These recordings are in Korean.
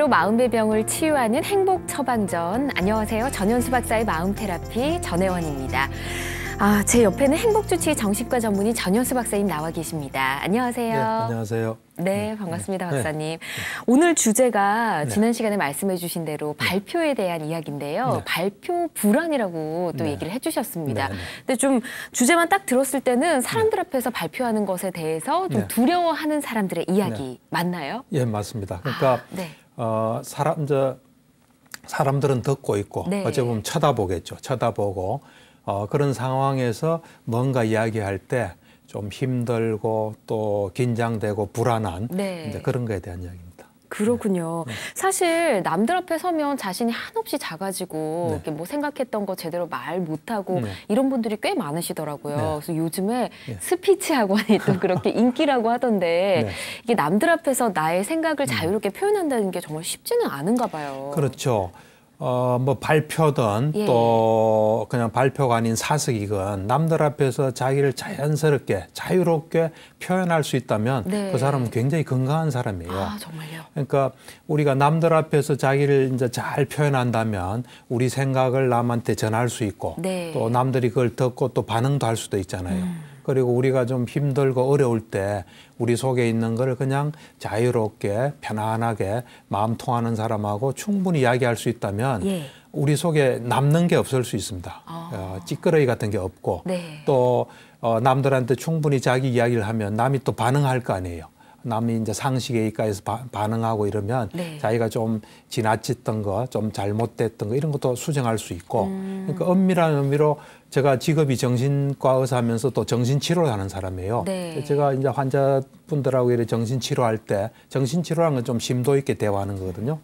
치료로 마음의 병을 치유하는 행복 처방전. 안녕하세요. 전현수 박사의 마음 테라피 전혜원입니다. 아, 제 옆에는 행복주치 의 정신과 전문의 전현수 박사님 나와 계십니다. 안녕하세요. 네, 안녕하세요. 네, 네. 반갑습니다, 네. 박사님. 네. 오늘 주제가 네. 지난 시간에 말씀해 주신 대로 네. 발표에 대한 이야기인데요. 발표 불안이라고 또 얘기를 해 주셨습니다. 근데 좀 주제만 딱 들었을 때는 사람들 앞에서 발표하는 것에 대해서 좀 두려워하는 사람들의 이야기 맞나요? 예, 맞습니다. 아, 그러니까 아, 어, 사람 저 사람들은 듣고 있고 네. 어찌 보면 쳐다보겠죠. 쳐다보고 어, 그런 상황에서 뭔가 이야기할 때 좀 힘들고 또 긴장되고 불안한 네. 이제 그런 거에 대한 이야기입니다. 그렇군요. 네. 사실 남들 앞에 서면 자신이 한없이 작아지고 네. 이렇게 뭐 생각했던 거 제대로 말 못하고 네. 이런 분들이 꽤 많으시더라고요. 네. 그래서 요즘에 예. 스피치 학원이 또 그렇게 인기라고 하던데 네. 이게 남들 앞에서 나의 생각을 음. 자유롭게 표현한다는 게 정말 쉽지는 않은가 봐요. 그렇죠. 어, 뭐 발표든 예. 또 그냥 발표가 아닌 사석이건 남들 앞에서 자기를 자연스럽게 자유롭게 표현할 수 있다면 네. 그 사람은 굉장히 건강한 사람이에요. 아, 정말요? 그러니까 우리가 남들 앞에서 자기를 이제 잘 표현한다면 우리 생각을 남한테 전할 수 있고 네. 또 남들이 그걸 듣고 또 반응도 할 수도 있잖아요. 음. 그리고 우리가 좀 힘들고 어려울 때 우리 속에 있는 걸 그냥 자유롭게 편안하게 마음 통하는 사람하고 충분히 이야기할 수 있다면 예. 우리 속에 남는 게 없을 수 있습니다. 아. 어, 찌끄러기 같은 게 없고 네. 또 어, 남들한테 충분히 자기 이야기를 하면 남이 또 반응할 거 아니에요. 남이 이제 상식에 의가에서 반응하고 이러면 네. 자기가 좀 지나쳤던 거, 좀 잘못됐던 거 이런 것도 수정할 수 있고 음. 그러니까 엄밀한 의미로 제가 직업이 정신과 의사면서 또 정신치료를 하는 사람이에요. 네. 제가 이제 환자분들하고 이렇게 정신치료할 때 정신치료라는 건 좀 심도 있게 대화하는 거거든요.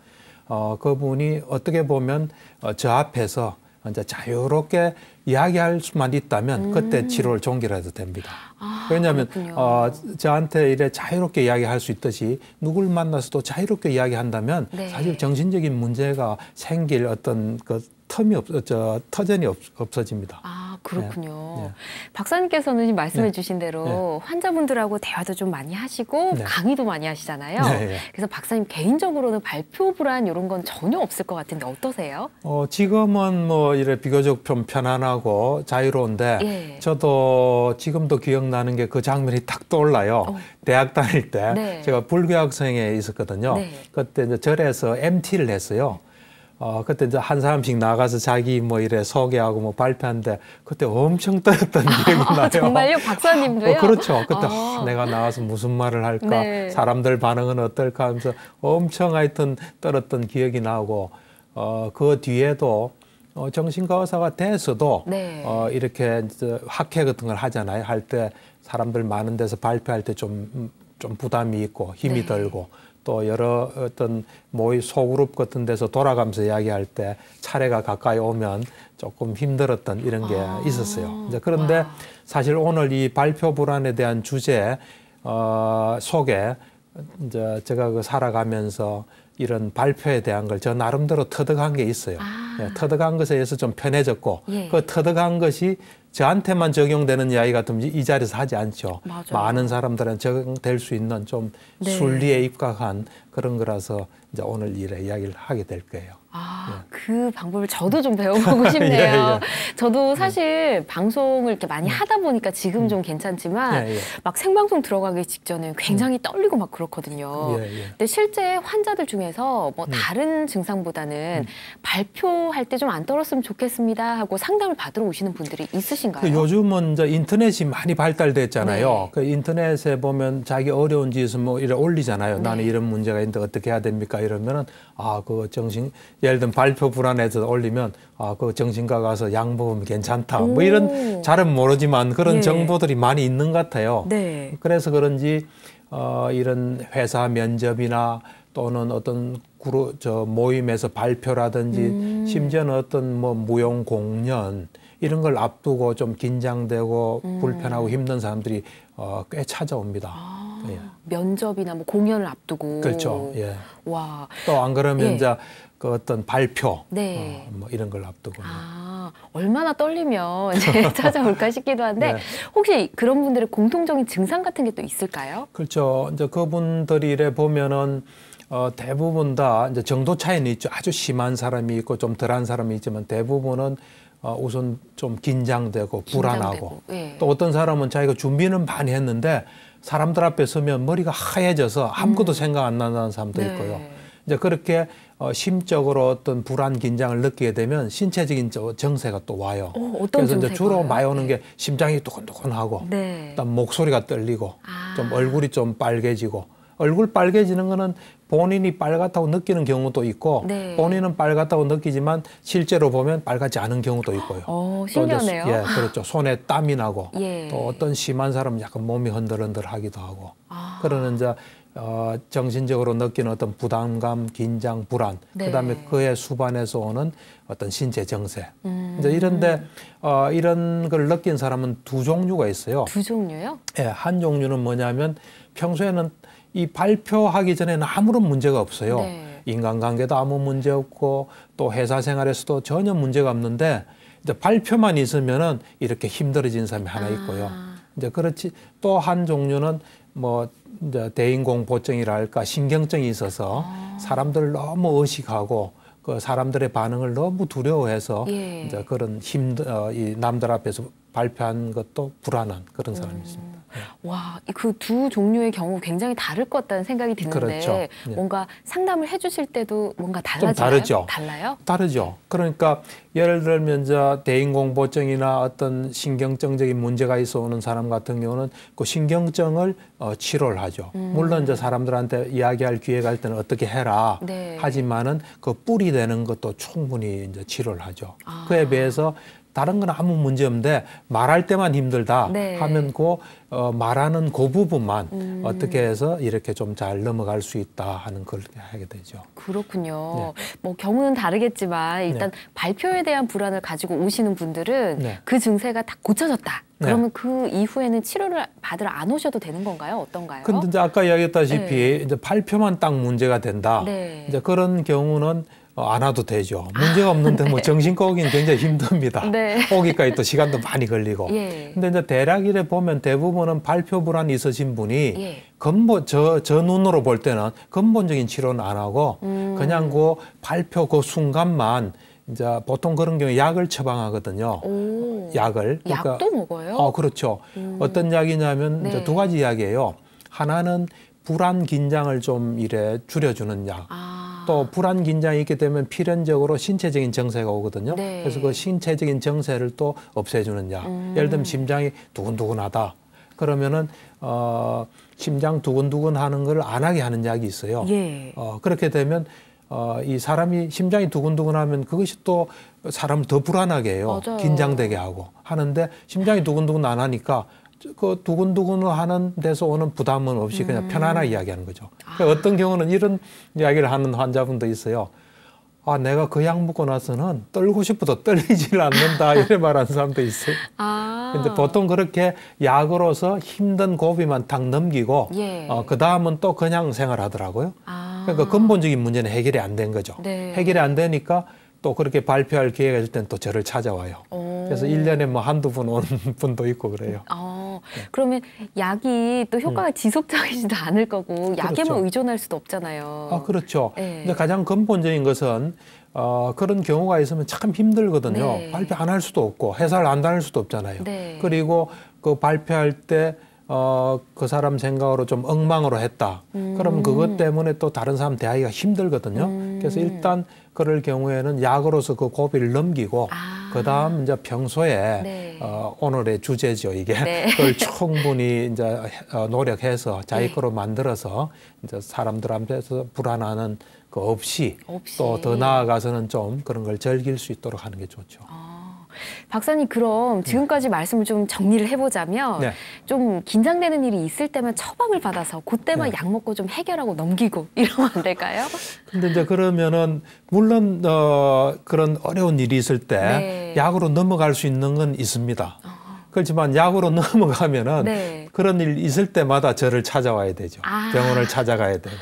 어, 그분이 어떻게 보면 어, 저 앞에서 이제 자유롭게 이야기할 수만 있다면 음. 그때 치료를 종결해도 됩니다. 아, 왜냐하면 어, 저한테 이래 자유롭게 이야기할 수 있듯이 누굴 만나서도 자유롭게 이야기한다면 네. 사실 정신적인 문제가 생길 어떤 그 텀이 없, 어 저, 터전이 없, 없어집니다. 아, 그렇군요. 네. 네. 박사님께서는 지금 말씀해 네. 주신 대로 네. 환자분들하고 대화도 좀 많이 하시고 네. 강의도 많이 하시잖아요. 네, 예. 그래서 박사님 개인적으로는 발표 불안 이런 건 전혀 없을 것 같은데 어떠세요? 어, 지금은 뭐 이래 비교적 좀 편안하고 자유로운데 예. 저도 지금도 기억나는 게 그 장면이 딱 떠올라요. 어. 대학 다닐 때 제가 불교 학생에 있었거든요. 그때 이제 절에서 MT를 했어요. 어, 그때 이제 한 사람씩 나가서 자기 뭐 이래 소개하고 뭐 발표한데 그때 엄청 떨었던 기억이 아, 나요. 정말요? 박사님도요? 어, 그렇죠. 그때 아. 내가 나와서 무슨 말을 할까? 네. 사람들 반응은 어떨까 하면서 엄청 하여튼 떨었던 기억이 나고 어, 그 뒤에도 어, 정신과 의사가 돼서도 네. 어, 이렇게 학회 같은 걸 하잖아요. 할 때 사람들 많은 데서 발표할 때좀 음, 좀 부담이 있고 힘이 네. 들고 또 여러 어떤 모의 소그룹 같은 데서 돌아가면서 이야기할 때 차례가 가까이 오면 조금 힘들었던 이런 게 아, 있었어요. 이제 그런데 와. 사실 오늘 이 발표 불안에 대한 주제 어, 속에 이제 제가 그 살아가면서 이런 발표에 대한 걸 저 나름대로 터득한 게 있어요. 아. 예, 터득한 것에 의해서 좀 편해졌고 예. 그 터득한 것이 저한테만 적용되는 이야기 같으면 이 자리에서 하지 않죠. 맞아요. 많은 사람들은 적용될 수 있는 좀 네. 순리에 입각한 그런 거라서 이제 오늘 이래 이야기를 하게 될 거예요. 아, 예. 그 방법을 저도 좀 배워보고 싶네요. 예, 예. 저도 예. 사실 방송을 이렇게 많이 음. 하다 보니까 지금 음. 좀 괜찮지만 예, 예. 막 생방송 들어가기 직전에 굉장히 음. 떨리고 막 그렇거든요. 근데 실제 환자들 중에서 뭐 음. 다른 증상보다는 음. 발표할 때 좀 안 떨었으면 좋겠습니다 하고 상담을 받으러 오시는 분들이 있으신 것인가요? 그 요즘은 이제 인터넷이 많이 발달됐잖아요. 네. 그 인터넷에 보면 자기 어려운 짓을뭐 이래 올리잖아요. 네. 나는 이런 문제가 있는데 어떻게 해야 됩니까? 이러면은 아그 정신 예를 들면 발표 불안해서 올리면 아 그 정신과 가서 양보하면 괜찮다. 뭐 이런 잘은 모르지만 그런 네. 정보들이 많이 있는 것 같아요. 네. 그래서 그런지 어 이런 회사 면접이나 또는 어떤 그룹 저 모임에서 발표라든지 음. 심지어는 어떤 뭐 무용 공연 이런 걸 앞두고 좀 긴장되고 음. 불편하고 힘든 사람들이 어, 꽤 찾아옵니다. 아, 예. 면접이나 뭐 공연을 앞두고 그렇죠. 예. 와. 또 안 그러면 예. 이제 그 어떤 발표 네. 어, 뭐 이런 걸 앞두고. 아, 얼마나 떨리면 이제 찾아올까 싶기도 한데 네. 혹시 그런 분들의 공통적인 증상 같은 게 또 있을까요? 그렇죠. 이제 그분들이래 이 보면은 어, 대부분 다 이제 정도 차이는 있죠. 아주 심한 사람이 있고 좀 덜한 사람이 있지만 대부분은 어, 우선 좀 긴장되고 불안하고 긴장되고, 예. 또 어떤 사람은 자기가 준비는 많이 했는데 사람들 앞에 서면 머리가 하얘져서 아무것도 음. 생각 안 난다는 사람도 네. 있고요. 이제 그렇게 어, 심적으로 어떤 불안 긴장을 느끼게 되면 신체적인 저, 정세가 또 와요. 오, 어, 그래서 이제 주로 많이 오는 네. 게 심장이 두근두근하고 네. 목소리가 떨리고 아. 좀 얼굴이 좀 빨개지고 얼굴 빨개지는 거는 본인이 빨갛다고 느끼는 경우도 있고 네. 본인은 빨갛다고 느끼지만 실제로 보면 빨갛지 않은 경우도 있고요. 오, 어, 신기하네요. 또 이제, 예, 그렇죠. 손에 땀이 나고 예. 또 어떤 심한 사람은 약간 몸이 흔들흔들하기도 하고 아. 그러는 이제 어, 정신적으로 느끼는 어떤 부담감, 긴장, 불안, 네. 그다음에 그의 수반에서 오는 어떤 신체 정세. 음. 이제 이런데 어, 이런 걸 느낀 사람은 두 종류가 있어요. 두 종류요? 예, 한 종류는 뭐냐면 평소에는 이 발표하기 전에는 아무런 문제가 없어요. 네. 인간관계도 아무 문제 없고 또 회사 생활에서도 전혀 문제가 없는데 이제 발표만 있으면은 이렇게 힘들어진 사람이 하나 아. 있고요. 아. 이제 그렇지 또 한 종류는 뭐 이제 대인공포증이랄까 신경증이 있어서 아. 사람들을 너무 의식하고 그 사람들의 반응을 너무 두려워해서 예. 이제 그런 힘, 어, 남들 앞에서 발표한 것도 불안한 그런 사람이 음. 있습니다. 네. 와, 그 두 종류의 경우 굉장히 다를 것 같다는 생각이 드는데 그렇죠. 네. 뭔가 상담을 해주실 때도 뭔가 달라져요? 다르죠. 달라요? 다르죠. 그러니까 예를 들면 저 대인공포증이나 어떤 신경증적인 문제가 있어 오는 사람 같은 경우는 그 신경증을 어, 치료를 하죠. 음. 물론 이제 사람들한테 이야기할 기회가 있을 때는 어떻게 해라 네. 하지만은 그 뿌리 되는 것도 충분히 이제 치료를 하죠. 아. 그에 비해서 다른 건 아무 문제 없는데 말할 때만 힘들다 네. 하면 그 어, 말하는 그 부분만 음. 어떻게 해서 이렇게 좀 잘 넘어갈 수 있다 하는 걸 하게 되죠. 그렇군요. 네. 뭐 경우는 다르겠지만 네. 일단 네. 발표에 대한 불안을 가지고 오시는 분들은 네. 그 증세가 다 고쳐졌다. 네. 그러면 그 이후에는 치료를 받으러 안 오셔도 되는 건가요? 어떤가요? 근데 이제 아까 이야기했다시피 이제 발표만 딱 문제가 된다. 이제 그런 경우는 어, 안 와도 되죠. 아, 문제가 없는데 뭐 네. 뭐 정신과 오는 굉장히 힘듭니다. 네. 오기까지 또 시간도 많이 걸리고. 예. 근데 이제 대략 이래 보면 대부분은 발표 불안 있으신 분이 예. 근본 저, 저 눈으로 볼 때는 근본적인 치료는 안 하고 음. 그냥 그 발표 그 순간만 이제 보통 그런 경우에 약을 처방하거든요. 오. 약을. 그러니까, 약도 먹어요? 어, 그렇죠. 음. 어떤 약이냐면 네. 이제 두 가지 약이에요. 하나는 불안 긴장을 좀 이래 줄여주는 약. 아. 또 불안 긴장이 있게 되면 필연적으로 신체적인 정세가 오거든요. 네. 그래서 그 신체적인 정세를 또 없애주는 약. 음. 예를 들면 심장이 두근두근하다. 그러면은 어 심장 두근두근 하는 걸 안 하게 하는 약이 있어요. 예. 어 그렇게 되면 어, 이 사람이 심장이 두근두근하면 그것이 또 사람을 더 불안하게 해요. 맞아요. 긴장되게 하고 하는데 심장이 두근두근 안 하니까 그 두근두근 하는 데서 오는 부담은 없이 그냥 음. 편안하게 이야기하는 거죠. 아. 그러니까 어떤 경우는 이런 이야기를 하는 환자분도 있어요. 아, 내가 그 약 먹고 나서는 떨고 싶어도 떨리질 않는다. 이런 말하는 사람도 있어요. 아. 근데 보통 그렇게 약으로서 힘든 고비만 딱 넘기고, 예. 어, 그 다음은 또 그냥 생활하더라고요. 아. 그러니까 근본적인 문제는 해결이 안 된 거죠. 네. 해결이 안 되니까 또 그렇게 발표할 기회가 있을 땐 또 저를 찾아와요. 오. 그래서 일년에뭐 한두 분 오는 분도 있고 그래요. 아, 네. 그러면 약이 또 효과가 음. 지속적이지도 않을 거고 약에만 뭐 그렇죠. 의존할 수도 없잖아요. 아, 그렇죠. 네. 근데 가장 근본적인 것은 어, 그런 경우가 있으면 참 힘들거든요. 네. 발표 안 할 수도 없고 회사를 안 다닐 수도 없잖아요. 네. 그리고 그 발표할 때 어, 그 사람 생각으로 좀 엉망으로 했다. 음. 그럼 그것 음. 때문에 또 다른 사람 대하기가 힘들거든요. 음. 그래서 일단 그럴 경우에는 약으로서 그 고비를 넘기고 아. 그다음 이제 평소에 네. 어, 오늘의 주제죠 이게 네. 그걸 충분히 이제 어, 노력해서 자기 거로 네. 만들어서 이제 사람들한테서 불안하는 그 없이, 없이. 또 더 나아가서는 좀 그런 걸 즐길 수 있도록 하는 게 좋죠. 아. 박사님 그럼 지금까지 말씀을 좀 정리를 해보자면 네. 좀 긴장되는 일이 있을 때만 처방을 받아서 그때만 네. 약 먹고 좀 해결하고 넘기고 이러면 안 될까요? 근데 이제 그러면은 물론 어, 그런 어려운 일이 있을 때 네. 약으로 넘어갈 수 있는 건 있습니다. 어. 그렇지만 약으로 넘어가면은 네. 그런 일 있을 때마다 저를 찾아와야 되죠. 아. 병원을 찾아가야 되고.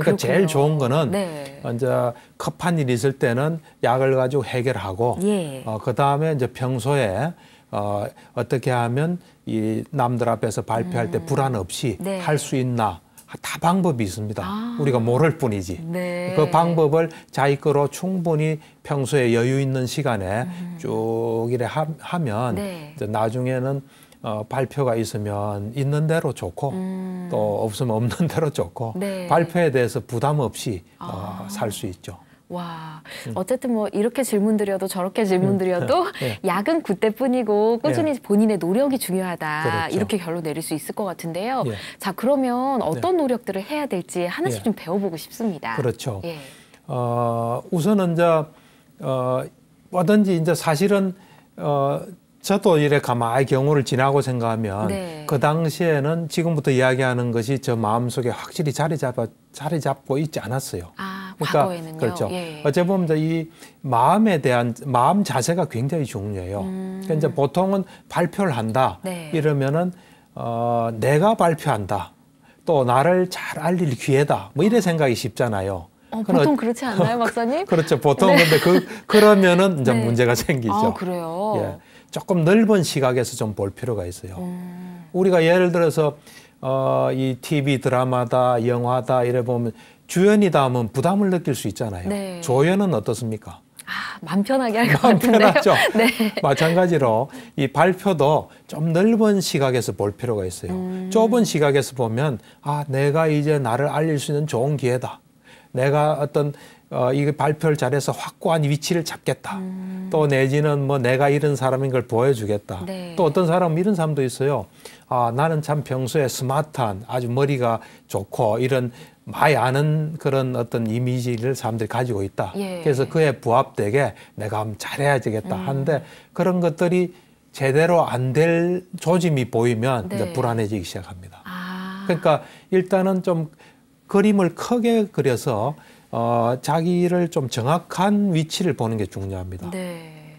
그러니까 그렇군요. 제일 좋은 거는 네. 이제 급한 일이 있을 때는 약을 가지고 해결하고 예. 어, 그다음에 이제 평소에 어, 어떻게 하면 이 남들 앞에서 발표할 음. 때 불안 없이 네. 할수 있나 다 방법이 있습니다. 아. 우리가 모를 뿐이지. 네. 그 방법을 자기 거로 충분히 평소에 여유 있는 시간에 음. 쭉 이래 하, 면 네. 나중에는 어, 발표가 있으면 있는 대로 좋고 음. 또 없으면 없는 대로 좋고 네. 발표에 대해서 부담 없이 어, 아. 어, 살수 있죠. 와, 음. 어쨌든 뭐 이렇게 질문 드려도 저렇게 질문 드려도 음. 네. 약은 그때뿐이고 꾸준히 네. 본인의 노력이 중요하다 그렇죠. 이렇게 결론 내릴 수 있을 것 같은데요. 네. 자 그러면 네. 어떤 노력들을 해야 될지 하나씩 예. 좀 배워보고 싶습니다. 그렇죠. 예. 어, 우선은 이제 어, 뭐든지 이제 사실은 어, 저도 이래 가마의 경우를 지나고 생각하면 네. 그 당시에는 지금부터 이야기하는 것이 저 마음속에 확실히 자리 잡아 자리 잡고 있지 않았어요. 아, 그러니까 과거에는요? 그렇죠. 예. 어찌 보면 이 마음에 대한 마음 자세가 굉장히 중요해요. 음. 그러니까 이제 보통은 발표를 한다 네. 이러면은 어, 내가 발표한다. 또 나를 잘 알릴 기회다. 뭐이런 생각이 쉽잖아요. 어, 보통 그렇지 않나요, 박사님? 그렇죠. 보통 네. 근데 그 그러면은 이제 네. 문제가 생기죠. 아, 그래요. 예. 조금 넓은 시각에서 좀 볼 필요가 있어요. 음. 우리가 예를 들어서 어, 이 TV 드라마다 영화다 이래 보면 주연이다 하면 부담을 느낄 수 있잖아요. 네. 조연은 어떻습니까? 아, 마음 편하게 할것 같은데요. 편하죠. 네. 마찬가지로 이 발표도 좀 넓은 시각에서 볼 필요가 있어요. 음. 좁은 시각에서 보면 아 내가 이제 나를 알릴 수 있는 좋은 기회다. 내가 어떤 어, 이 발표를 잘해서 확고한 위치를 잡겠다. 음. 또 내지는 뭐 내가 이런 사람인 걸 보여주겠다. 네. 또 어떤 사람은 이런 사람도 있어요. 아, 나는 참 평소에 스마트한 아주 머리가 좋고 이런 많이 아는 그런 어떤 이미지를 사람들이 가지고 있다. 예. 그래서 그에 부합되게 내가 한번 잘해야 되겠다 음. 하는데 그런 것들이 제대로 안 될 조짐이 보이면 네. 이제 불안해지기 시작합니다. 아. 그러니까 일단은 좀 그림을 크게 그려서 어, 자기를 좀 정확한 위치를 보는 게 중요합니다. 네.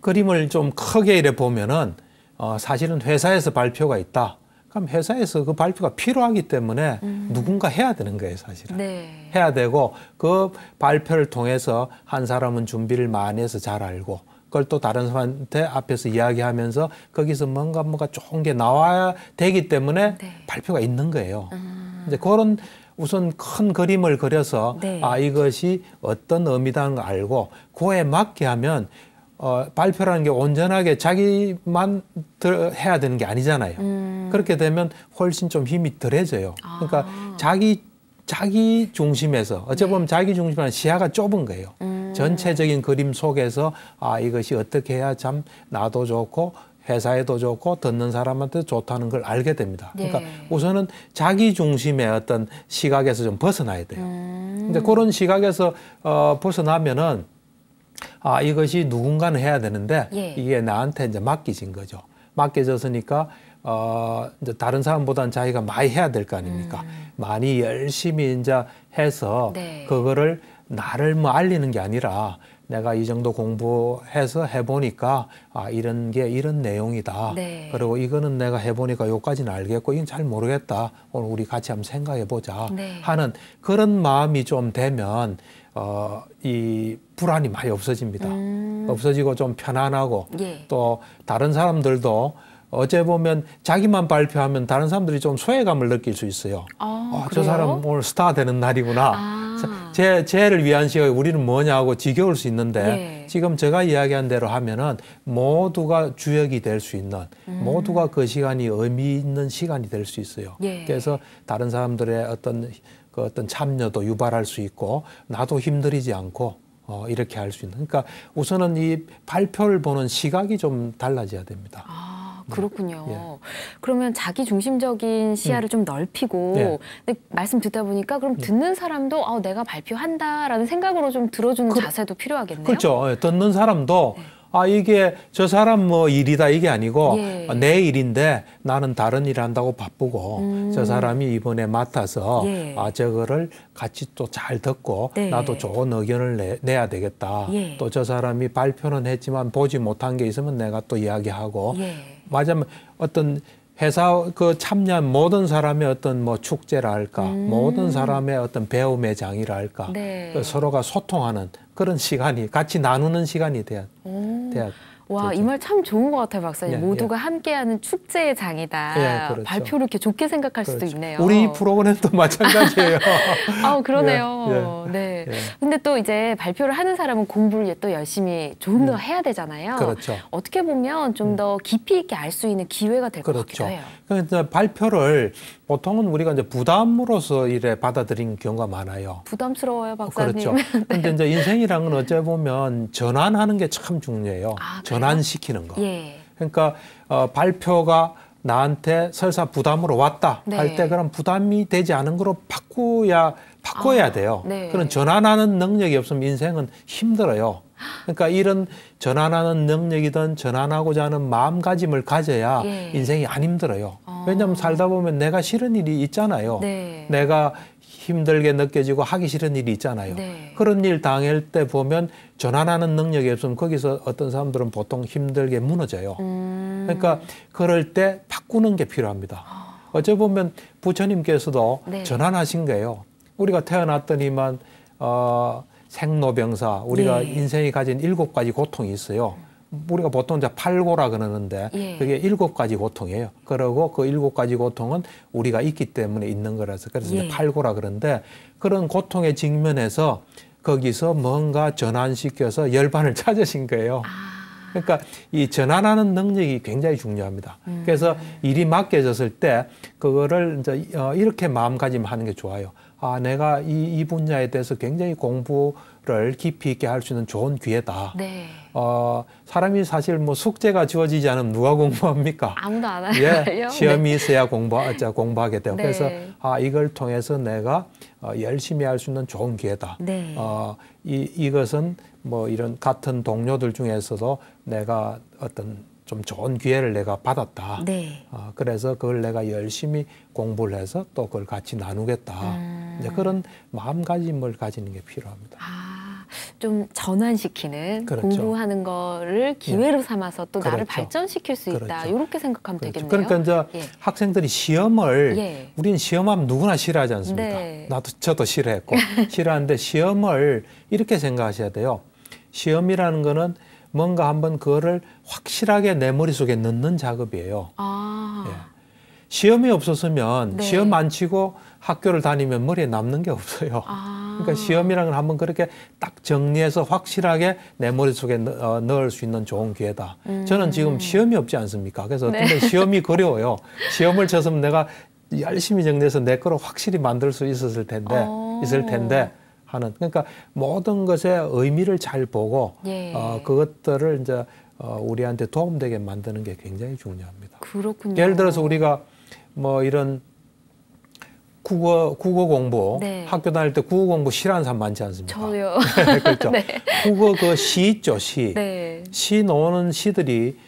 그림을 좀 크게 이래 보면은 어, 사실은 회사에서 발표가 있다. 그럼 회사에서 그 발표가 필요하기 때문에 음. 누군가 해야 되는 거예요, 사실은. 네. 해야 되고 그 발표를 통해서 한 사람은 준비를 많이 해서 잘 알고 그걸 또 다른 사람한테 앞에서 이야기하면서 거기서 뭔가 뭔가 좋은 게 나와야 되기 때문에 네. 발표가 있는 거예요. 음. 이제 그런 우선 큰 그림을 그려서 네. 아 이것이 어떤 의미다는 걸 알고 그에 맞게 하면 어, 발표라는 게 온전하게 자기만 들, 해야 되는 게 아니잖아요. 음. 그렇게 되면 훨씬 좀 힘이 덜해져요. 아. 그러니까 자기 자기 중심에서 어찌 네. 보면 네. 자기 중심한 시야가 좁은 거예요. 음. 전체적인 그림 속에서 아 이것이 어떻게 해야 참 나도 좋고 회사에도 좋고 듣는 사람한테 좋다는 걸 알게 됩니다. 네. 그러니까 우선은 자기 중심의 어떤 시각에서 좀 벗어나야 돼요. 음. 근데 그런 시각에서 어, 벗어나면은 아 이것이 누군가는 해야 되는데 예. 이게 나한테 이제 맡기진 거죠. 맡겨졌으니까 어, 이제 다른 사람보다는 자기가 많이 해야 될 거 아닙니까? 음. 많이 열심히 이제 해서 네. 그거를 나를 뭐 알리는 게 아니라 내가 이 정도 공부해서 해보니까 아 이런 게 이런 내용이다. 네. 그리고 이거는 내가 해보니까 요까지는 알겠고 이건 잘 모르겠다. 오늘 우리 같이 한번 생각해보자 네. 하는 그런 마음이 좀 되면 어, 이 불안이 많이 없어집니다. 음. 없어지고 좀 편안하고 예. 또 다른 사람들도 어제 보면 자기만 발표하면 다른 사람들이 좀 소외감을 느낄 수 있어요. 아, 어, 저 사람 오늘 스타 되는 날이구나. 아. 제, 재해를 위한 시에 우리는 뭐냐고 지겨울 수 있는데 예. 지금 제가 이야기한 대로 하면은 모두가 주역이 될 수 있는 음. 모두가 그 시간이 의미 있는 시간이 될 수 있어요. 예. 그래서 다른 사람들의 어떤 그 어떤 참여도 유발할 수 있고 나도 힘들이지 않고 어, 이렇게 할 수 있는. 그러니까 우선은 이 발표를 보는 시각이 좀 달라져야 됩니다. 아. 음. 그렇군요. 예. 그러면 자기 중심적인 시야를 음. 좀 넓히고 예. 근데 말씀 듣다 보니까 그럼 음. 듣는 사람도 아, 내가 발표한다라는 생각으로 좀 들어주는 그, 자세도 필요하겠네요. 그렇죠. 예, 듣는 사람도 네. 아 이게 저 사람 뭐 일이다 이게 아니고 예. 아, 내 일인데 나는 다른 일 한다고 바쁘고 음. 저 사람이 이번에 맡아서 예. 아 저거를 같이 또 잘 듣고 네. 나도 좋은 의견을 내, 내야 되겠다 예. 또저 사람이 발표는 했지만 보지 못한 게 있으면 내가 또 이야기하고 예. 맞아면 어떤 회사 그 참여한 모든 사람의 어떤 뭐 축제랄까 음. 모든 사람의 어떤 배움의 장이랄까 네. 그 서로가 소통하는 그런 시간이 같이 나누는 시간이 돼야 돼야 와, 그렇죠. 이말 참 좋은 것 같아요, 박사님. 예, 예. 모두가 예. 함께하는 축제의 장이다. 예, 그렇죠. 발표를 이렇게 좋게 생각할 그렇죠. 수도 있네요. 우리 프로그램도 마찬가지예요. 아, 그러네요. 예, 예. 네. 근데 또 이제 발표를 하는 사람은 공부를 또 열심히 좀더 음. 해야 되잖아요. 그렇죠. 어떻게 보면 좀더 음. 깊이 있게 알 수 있는 기회가 될것 그렇죠. 같기도 해요. 그러니까 발표를 보통은 우리가 이제 부담으로서 이래 받아들인 경우가 많아요. 부담스러워요, 어, 박사님. 그렇죠. 그런데 네. 이제 인생이란 건 어째 보면 전환하는 게 참 중요해요. 아, 전환시키는 거. 예. 그러니까 어, 발표가 나한테 설사 부담으로 왔다 네. 할때 그럼 부담이 되지 않은 거로 바꾸야 바꿔야 아, 돼요. 아, 네. 그런 전환하는 능력이 없으면 인생은 힘들어요. 그러니까 이런 전환하는 능력이든 전환하고자 하는 마음가짐을 가져야 예. 인생이 안 힘들어요. 아. 왜냐하면 살다 보면 내가 싫은 일이 있잖아요. 네. 내가 힘들게 느껴지고 하기 싫은 일이 있잖아요. 네. 그런 일 당할 때 보면 전환하는 능력이 없으면 거기서 어떤 사람들은 보통 힘들게 무너져요. 음. 그러니까 그럴 때 바꾸는 게 필요합니다. 아. 어찌 보면 부처님께서도 네. 전환하신 거예요. 우리가 태어났더니만 어, 생로병사 우리가 예. 인생이 가진 일곱 가지 고통이 있어요. 우리가 보통 이제 팔고라 그러는데 예. 그게 일곱 가지 고통이에요. 그러고 그 일곱 가지 고통은 우리가 있기 때문에 있는 거라서 그래서 예. 팔고라 그러는데 그런 고통에 직면해서 거기서 뭔가 전환시켜서 열반을 찾으신 거예요. 아. 그러니까 이 전환하는 능력이 굉장히 중요합니다. 음. 그래서 일이 맡겨졌을 때 그거를 이제 어, 이렇게 마음가짐하는 게 좋아요. 아, 내가 이, 이 분야에 대해서 굉장히 공부를 깊이 있게 할 수 있는 좋은 기회다. 네. 어, 사람이 사실 뭐 숙제가 지워지지 않으면 누가 공부합니까? 아무도 안 하요. 예, 네. 시험이 있어야 공부, 자, 공부하게 되고. 네. 그래서 아, 이걸 통해서 내가 어, 열심히 할 수 있는 좋은 기회다. 네. 어, 이, 이것은 뭐 이런 같은 동료들 중에서도 내가 어떤 좀 좋은 기회를 내가 받았다. 네. 어, 그래서 그걸 내가 열심히 공부를 해서 또 그걸 같이 나누겠다. 음. 이제 그런 마음가짐을 가지는 게 필요합니다. 아, 좀 전환시키는 그렇죠. 공부하는 거를 기회로 예. 삼아서 또 그렇죠. 나를 발전시킬 수 그렇죠. 있다. 이렇게 생각하면 그렇죠. 되겠네요. 그러니까 이제 예. 학생들이 시험을 예. 우리는 시험하면 누구나 싫어하지 않습니까? 네. 나도 저도 싫어했고 싫어하는데 시험을 이렇게 생각하셔야 돼요. 시험이라는 거는 뭔가 한번 그거를 확실하게 내 머릿속에 넣는 작업이에요. 아. 예. 시험이 없었으면 네. 시험 안 치고 학교를 다니면 머리에 남는 게 없어요. 아. 그러니까 시험이라는 걸 한번 그렇게 딱 정리해서 확실하게 내 머릿속에 넣, 어, 넣을 수 있는 좋은 기회다. 음. 저는 지금 음. 시험이 없지 않습니까? 그래서 네. 근데 시험이 그리워요. 시험을 쳐서 내가 열심히 정리해서 내 거를 확실히 만들 수 있었을 텐데, 오. 어. 있을 텐데 하는 그러니까 모든 것의 의미를 잘 보고 예. 어, 그것들을 이제 어, 우리한테 도움되게 만드는 게 굉장히 중요합니다. 그렇군요. 예를 들어서 우리가 뭐 이런 국어 국어 공부 네. 학교 다닐 때 국어 공부 싫어하는 사람 많지 않습니까? 저요. 그렇죠. 네. 국어 그 시 있죠 시. 네. 시나는 시들이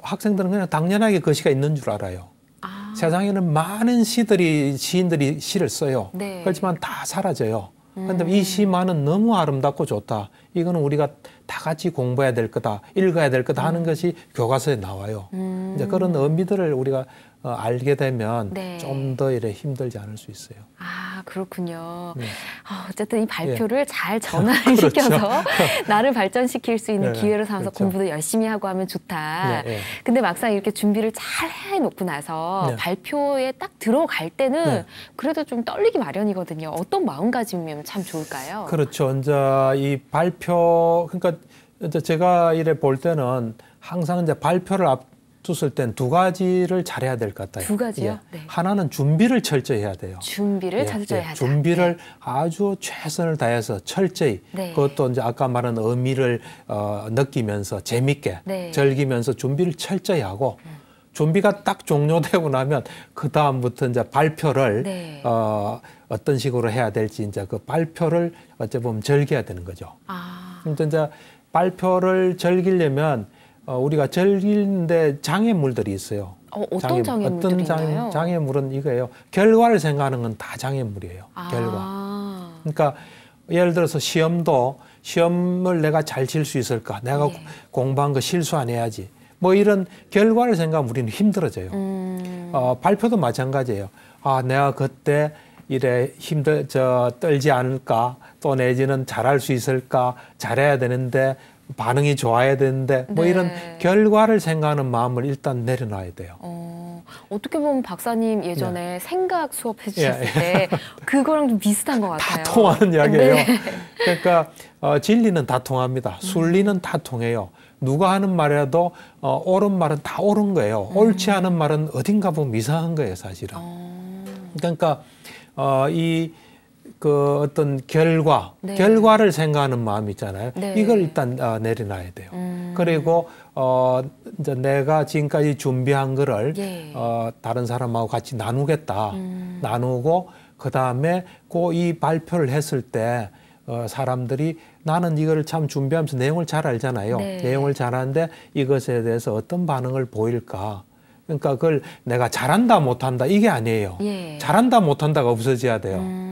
학생들은 그냥 당연하게 그 시가 있는 줄 알아요. 아. 세상에는 많은 시들이 시인들이 시를 써요. 네. 그렇지만 다 사라져요. 근데 이시마는 너무 아름답고 좋다. 이거는 우리가 다 같이 공부해야 될 거다, 읽어야 될 거다 하는 음. 것이 교과서에 나와요. 이제 음. 그런 의미들을 우리가 어, 알게 되면 네. 좀더 이래 힘들지 않을 수 있어요. 아 그렇군요. 네. 어, 어쨌든 이 발표를 예. 잘 전환을 그렇죠. 나를 발전시킬 수 있는 네, 기회로 삼아서 그렇죠. 공부도 열심히 하고 하면 좋다. 예, 예. 근데 막상 이렇게 준비를 잘 해놓고 나서 네. 발표에 딱 들어갈 때는 네. 그래도 좀 떨리기 마련이거든요. 어떤 마음가짐이면 참 좋을까요? 그렇죠. 이제 이 발표 그러니까 이제 제가 이래 볼 때는 항상 이제 발표를 앞 t 술 s 땐두 가지를 잘해야 될 것 같아요. 두 가지요? 예. 네. 하나는 준비를 철저히 해야 돼요. 준비를 예. 철저히 예. 하자. 준비를 네. 아주 최선을 다해서 철저히 네. 그것도 이제 아까 말한 의미를 어, 느끼면서 재밌게 네. 즐기면서 준비를 철저히 하고 음. 준비가 딱 종료되고 나면 그 다음부터 이제 발표를 네. 어, 어떤 식으로 해야 될지 이제 그 발표를 어찌 보면 즐겨야 되는 거죠. 아. 그러니까 이제 발표를 즐기려면 어, 우리가 즐기는데 장애물들이 있어요. 어, 떤 장애, 물들이 어떤 장애, 물은 이거예요. 결과를 생각하는 건 다 장애물이에요. 아. 결과. 그러니까 예를 들어서 시험도 시험을 내가 잘 칠 수 있을까? 내가 예. 공부한 거 실수 안 해야지. 뭐 이런 결과를 생각하면 우리는 힘들어져요. 음. 어, 발표도 마찬가지예요. 아, 내가 그때 이래 힘들 저 떨지 않을까 또 내지는 잘할 수 있을까 잘해야 되는데 반응이 좋아야 되는데 뭐 네. 이런 결과를 생각하는 마음을 일단 내려놔야 돼요. 어, 어떻게 보면 박사님 예전에 네. 생각 수업해 예, 주셨을 예, 때 그거랑 좀 비슷한 것 같아요. 다 통하는 이야기예요. 네. 그러니까 어, 진리는 다 통합니다. 음. 순리는 다 통해요. 누가 하는 말이라도 어, 옳은 말은 다 옳은 거예요. 음. 옳지 않은 말은 어딘가 보면 이상한 거예요, 사실은. 어. 그러니까 어, 이그 어떤 결과, 네. 결과를 생각하는 마음 이 있잖아요. 네. 이걸 일단 어, 내려놔야 돼요. 음. 그리고 어 이제 내가 지금까지 준비한 거를 예. 어 다른 사람하고 같이 나누겠다. 음. 나누고 그다음에 고이 그 발표를 했을 때 어, 사람들이 나는 이걸 참 준비하면서 내용을 잘 알잖아요. 네. 내용을 잘 아는데 이것에 대해서 어떤 반응을 보일까? 그러니까 그걸 내가 잘한다 못한다 이게 아니에요. 예. 잘한다 못한다가 없어져야 돼요. 음.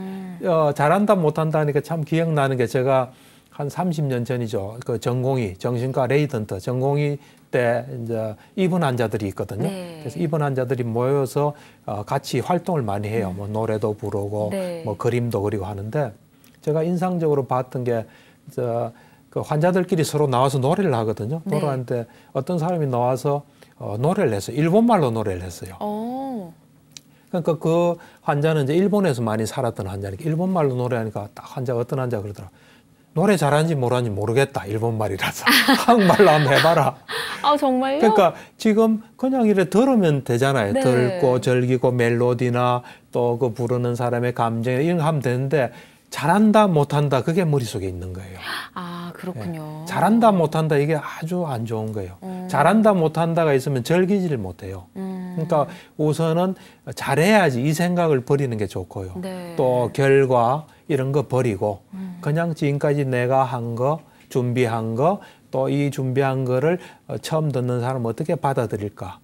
어, 잘한다 못한다 하니까 참 기억나는 게 제가 한 30년 전이죠. 그전공이 정신과 레이던트 전공이때 이제 입원 환자들이 있거든요. 네. 그래서 입원 환자들이 모여서 어, 같이 활동을 많이 해요. 뭐 노래도 부르고 네. 뭐 그림도 그리고 하는데 제가 인상적으로 봤던 게저 그 환자들끼리 서로 나와서 노래를 하거든요. 노래하는데 네. 어떤 사람이 나와서 어, 노래를 했어요. 일본말로 노래를 했어요. 오. 어. 그러니까 그 환자는 이제 일본에서 많이 살았던 환자니까 일본 말로 노래하니까 딱 환자 어떤 환자 그러더라. 노래 잘하는지 모르는지 모르겠다. 일본 말이라서 한국말로 한번 해봐라. 아 정말요? 그러니까 지금 그냥 이래 들으면 되잖아요. 네. 들고 즐기고 멜로디나 또 그 부르는 사람의 감정 이런 거 하면 되는데 잘한다 못한다 그게 머릿속에 있는 거예요. 아 그렇군요. 네. 잘한다 못한다 이게 아주 안 좋은 거예요. 음. 잘한다 못한다가 있으면 즐기지를 못해요. 음. 그러니까 우선은 잘해야지 이 생각을 버리는 게 좋고요. 네. 또 결과 이런 거 버리고 음. 그냥 지금까지 내가 한 거 준비한 거 또 이 준비한 거를 어, 처음 듣는 사람 어떻게 받아들일까?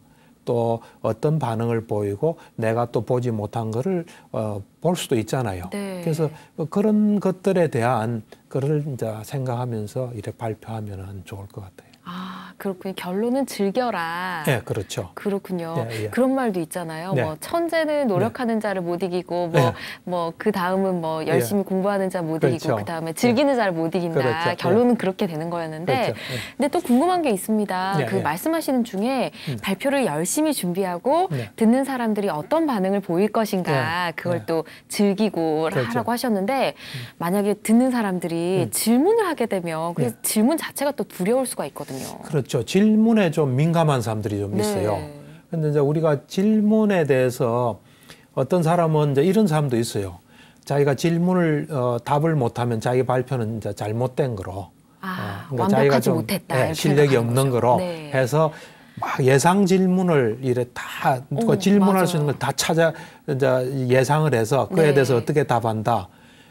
또 어떤 반응을 보이고 내가 또 보지 못한 거를 어, 볼 수도 있잖아요. 네. 그래서 뭐 그런 것들에 대한 그를 이제 생각하면서 이렇게 발표하면 은 좋을 것 같아요. 아. 그렇군요. 결론은 즐겨라. 네, 그렇죠. 그렇군요. 네, 예. 그런 말도 있잖아요. 네. 뭐 천재는 노력하는 네. 자를 못 이기고 뭐 뭐그 네. 다음은 뭐 예. 열심히 공부하는 자 못 이기고 그 그렇죠. 다음에 즐기는 자를 못 이긴다. 그렇죠. 결론은 그렇게 되는 거였는데, 그렇죠. 근데 또 궁금한 게 있습니다. 그 말씀하시는 중에 음. 발표를 열심히 준비하고 네. 듣는 사람들이 어떤 반응을 보일 것인가 그걸 또 즐기고 그렇죠. 하라고 하셨는데 음. 만약에 듣는 사람들이 음. 질문을 하게 되면 그 질문 자체가 또 두려울 수가 있거든요. 그렇죠. 있죠. 그렇죠. 질문에 좀 민감한 사람들이 좀 네. 있어요. 네. 근데 이제 우리가 질문에 대해서 어떤 사람은 이제 이런 사람도 있어요. 자기가 질문을 어, 답을 못하면 자기 발표는 이제 잘못된 거로. 어, 아, 어, 그러니까 자기가 좀 예, 실력이 없는 거로 네. 해서 막 예상 질문을 이래 다 오, 그 질문할 맞아. 수 있는 걸 다 찾아 이제 예상을 해서 그에 네. 대해서 어떻게 답한다.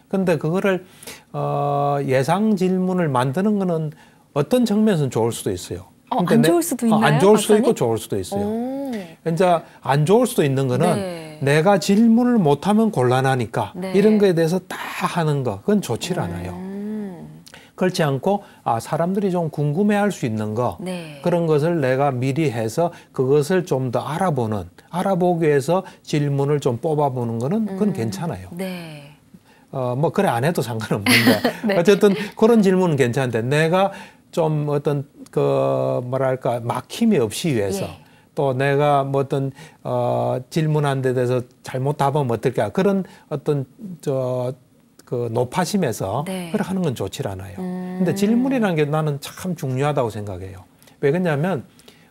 근데 그거를 어 예상 질문을 만드는 거는 어떤 측면에서는 좋을 수도 있어요. 어, 안 좋을 수도 어, 있나요? 안 좋을 수도 있고 좋을 수도 있어요. 오. 그러니까 이제 안 좋을 수도 있는 거는 네. 내가 질문을 못하면 곤란하니까 네. 이런 거에 대해서 다 하는 거 그건 좋지 음. 않아요. 그렇지 않고 아 사람들이 좀 궁금해할 수 있는 거 네. 그런 것을 내가 미리 해서 그것을 좀 더 알아보는 알아보기 위해서 질문을 좀 뽑아보는 거는 그건 음. 괜찮아요. 네. 어, 뭐, 그래, 안 해도 상관없는데. 네. 어쨌든 그런 질문은 괜찮은데, 내가 좀 어떤 그 뭐랄까 막힘이 없이 위해서 예. 또 내가 뭐 어떤 어 질문한 데 대해서 잘못 답하면 어떨까 그런 어떤 저 그 높아심에서 네. 그렇 하는 건 좋질 않아요. 음. 근데 질문이라는 게 나는 참 중요하다고 생각해요. 왜 그러냐면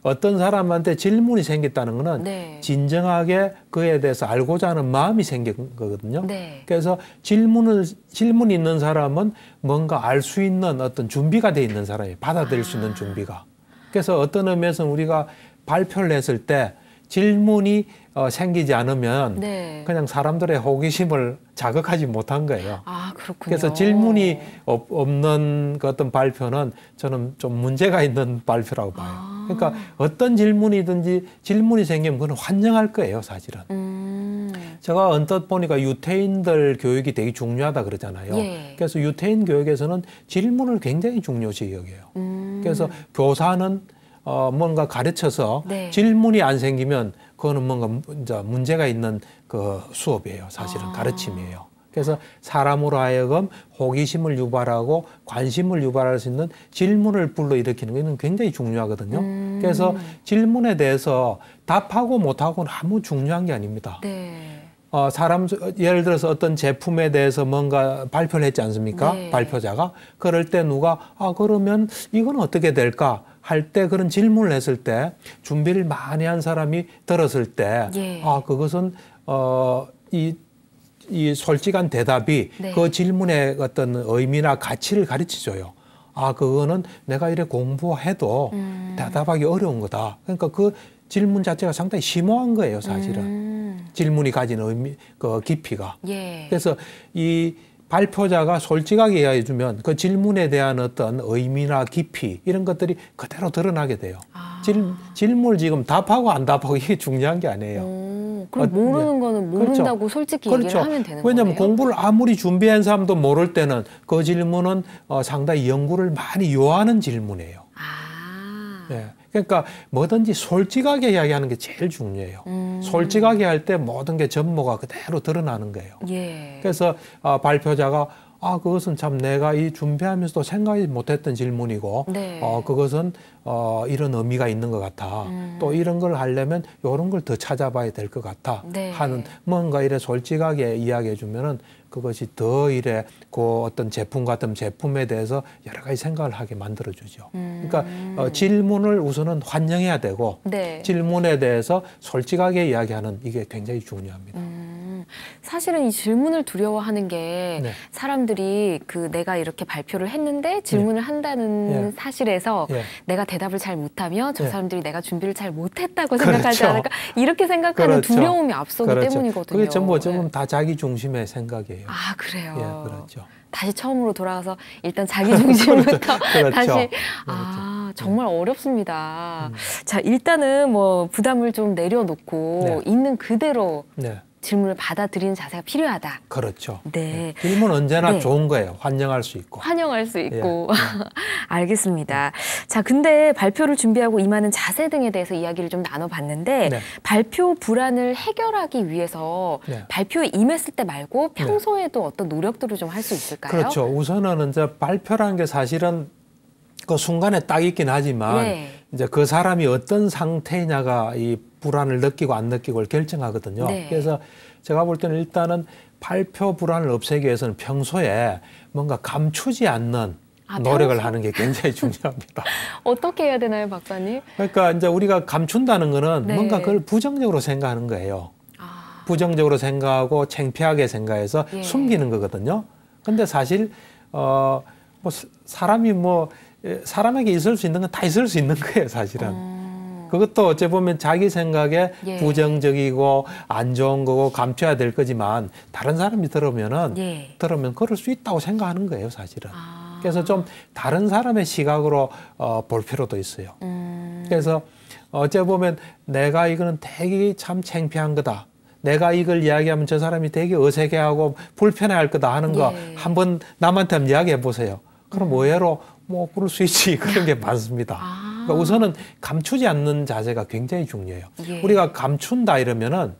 어떤 사람한테 질문이 생겼다는 거는 네. 진정하게 그에 대해서 알고자 하는 마음이 생긴 거거든요. 네. 그래서 질문을 질문 있는 사람은 뭔가 알 수 있는 어떤 준비가 돼 있는 사람이 받아들일 아. 수 있는 아. 준비가. 그래서 어떤 의미에서는 우리가 발표를 했을 때 질문이 어, 생기지 않으면 네. 그냥 사람들의 호기심을 자극하지 못한 거예요. 아, 그렇군요. 그래서 질문이 없, 없는 그 어떤 발표는 저는 좀 문제가 있는 발표라고 봐요. 아. 그러니까 어떤 질문이든지 질문이 생기면 그건 환영할 거예요, 사실은. 음. 제가 언뜻 보니까 유태인들 교육이 되게 중요하다 그러잖아요. 예. 그래서 유태인 교육에서는 질문을 굉장히 중요시 여겨요. 음. 그래서 교사는 어, 뭔가 가르쳐서 네. 질문이 안 생기면 그거는 뭔가 문제가 있는 그 수업이에요. 사실은 아. 가르침이에요. 그래서 사람으로 하여금 호기심을 유발하고 관심을 유발할 수 있는 질문을 불러일으키는 것은 굉장히 중요하거든요. 음. 그래서 질문에 대해서 답하고 못하고는 아무 중요한 게 아닙니다. 네. 어, 사람 예를 들어서 어떤 제품에 대해서 뭔가 발표를 했지 않습니까? 네. 발표자가 그럴 때 누가 아 그러면 이건 어떻게 될까? 할 때 그런 질문을 했을 때 준비를 많이 한 사람이 들었을 때아 예. 그것은 어이 이 솔직한 대답이 네. 그 질문의 어떤 의미나 가치를 가르치줘요. 아, 그거는 내가 이래 공부해도 음. 대답하기 어려운 거다. 그러니까 그 질문 자체가 상당히 심오한 거예요, 사실은. 음. 질문이 가진 의미, 그 깊이가. 예. 그래서 이 발표자가 솔직하게 이야기해주면 그 질문에 대한 어떤 의미나 깊이 이런 것들이 그대로 드러나게 돼요. 아. 질, 질문을 지금 답하고 안 답하고 이게 중요한 게 아니에요. 오, 음, 그럼 어, 모르는 거는 네. 모른다고 그렇죠. 솔직히 그렇죠. 얘기를 하면 되는 왜냐하면 거네요? 공부를 아무리 준비한 사람도 모를 때는 그 질문은 어, 상당히 연구를 많이 요하는 질문이에요. 아. 예. 그러니까 뭐든지 솔직하게 이야기하는 게 제일 중요해요. 음. 솔직하게 할 때 모든 게 전모가 그대로 드러나는 거예요. 예. 그래서 어, 발표자가 아 그것은 참 내가 이 준비하면서도 생각이 못했던 질문이고 네. 어 그것은 어 이런 의미가 있는 것 같아 음. 또 이런 걸 하려면 요런걸 더 찾아봐야 될 것 같아 네. 하는 뭔가 이래 솔직하게 이야기해 주면은 그것이 더 이래 그 어떤 제품 같은 제품에 대해서 여러 가지 생각을 하게 만들어 주죠. 음. 그러니까 어, 음. 질문을 우선은 환영해야 되고 네. 질문에 대해서 솔직하게 이야기하는 이게 굉장히 중요합니다. 음. 사실은 이 질문을 두려워하는 게 네. 사람들이 그 내가 이렇게 발표를 했는데 네. 질문을 예. 한다는 예. 사실에서 예. 내가 대답을 잘 못하면 저 예. 사람들이 내가 준비를 잘 못했다고 그렇죠. 생각하지 않을까 이렇게 생각하는 그렇죠. 두려움이 앞서기 그렇죠. 때문이거든요. 그게 전부 어쩌면 네. 다 자기 중심의 생각이에요. 아 그래요. 예, 그렇죠. 다시 처음으로 돌아가서 일단 자기 중심부터 그렇죠. 그렇죠. 다시 아. 그렇죠. 정말 음. 어렵습니다. 음. 자, 일단은 뭐 부담을 좀 내려놓고 네. 있는 그대로 네. 질문을 받아들이는 자세가 필요하다. 그렇죠. 네. 네. 질문 언제나 네. 좋은 거예요. 환영할 수 있고. 환영할 수 있고. 예. 알겠습니다. 자, 근데 발표를 준비하고 임하는 자세 등에 대해서 이야기를 좀 나눠봤는데 네. 발표 불안을 해결하기 위해서 네. 발표에 임했을 때 말고 네. 평소에도 어떤 노력들을 좀 할 수 있을까요? 그렇죠. 우선은 이제 발표라는 게 사실은 그 순간에 딱 있긴 하지만 네. 이제 그 사람이 어떤 상태냐가 이 불안을 느끼고 안 느끼고를 결정하거든요. 네. 그래서 제가 볼 때는 일단은 발표 불안을 없애기 위해서는 평소에 뭔가 감추지 않는 아, 노력을 하는 게 굉장히 중요합니다. 어떻게 해야 되나요, 박사님? 그러니까 이제 우리가 감춘다는 거는 네. 뭔가 그걸 부정적으로 생각하는 거예요. 아... 부정적으로 생각하고 창피하게 생각해서 예. 숨기는 거거든요. 근데 사실 어 뭐 사람이 뭐 예, 사람에게 있을 수 있는 건 다 있을 수 있는 거예요, 사실은. 어... 그것도 어찌 보면 자기 생각에 예. 부정적이고 안 좋은 거고 감춰야 될 거지만 다른 사람이 들으면은 예. 들으면 그럴 수 있다고 생각하는 거예요, 사실은. 아. 그래서 좀 다른 사람의 시각으로 어, 볼 필요도 있어요. 음. 그래서 어찌 보면 내가 이거는 되게 참 창피한 거다. 내가 이걸 이야기하면 저 사람이 되게 어색해하고 불편해할 거다 하는 거 예. 한번 남한테 한번 이야기해 보세요. 그럼 의외로 음. 뭐 그럴 수 있지 그런 게 아. 많습니다. 아. 그러니까 아. 우선은 감추지 않는 자세가 굉장히 중요해요. 예. 우리가 감춘다 이러면은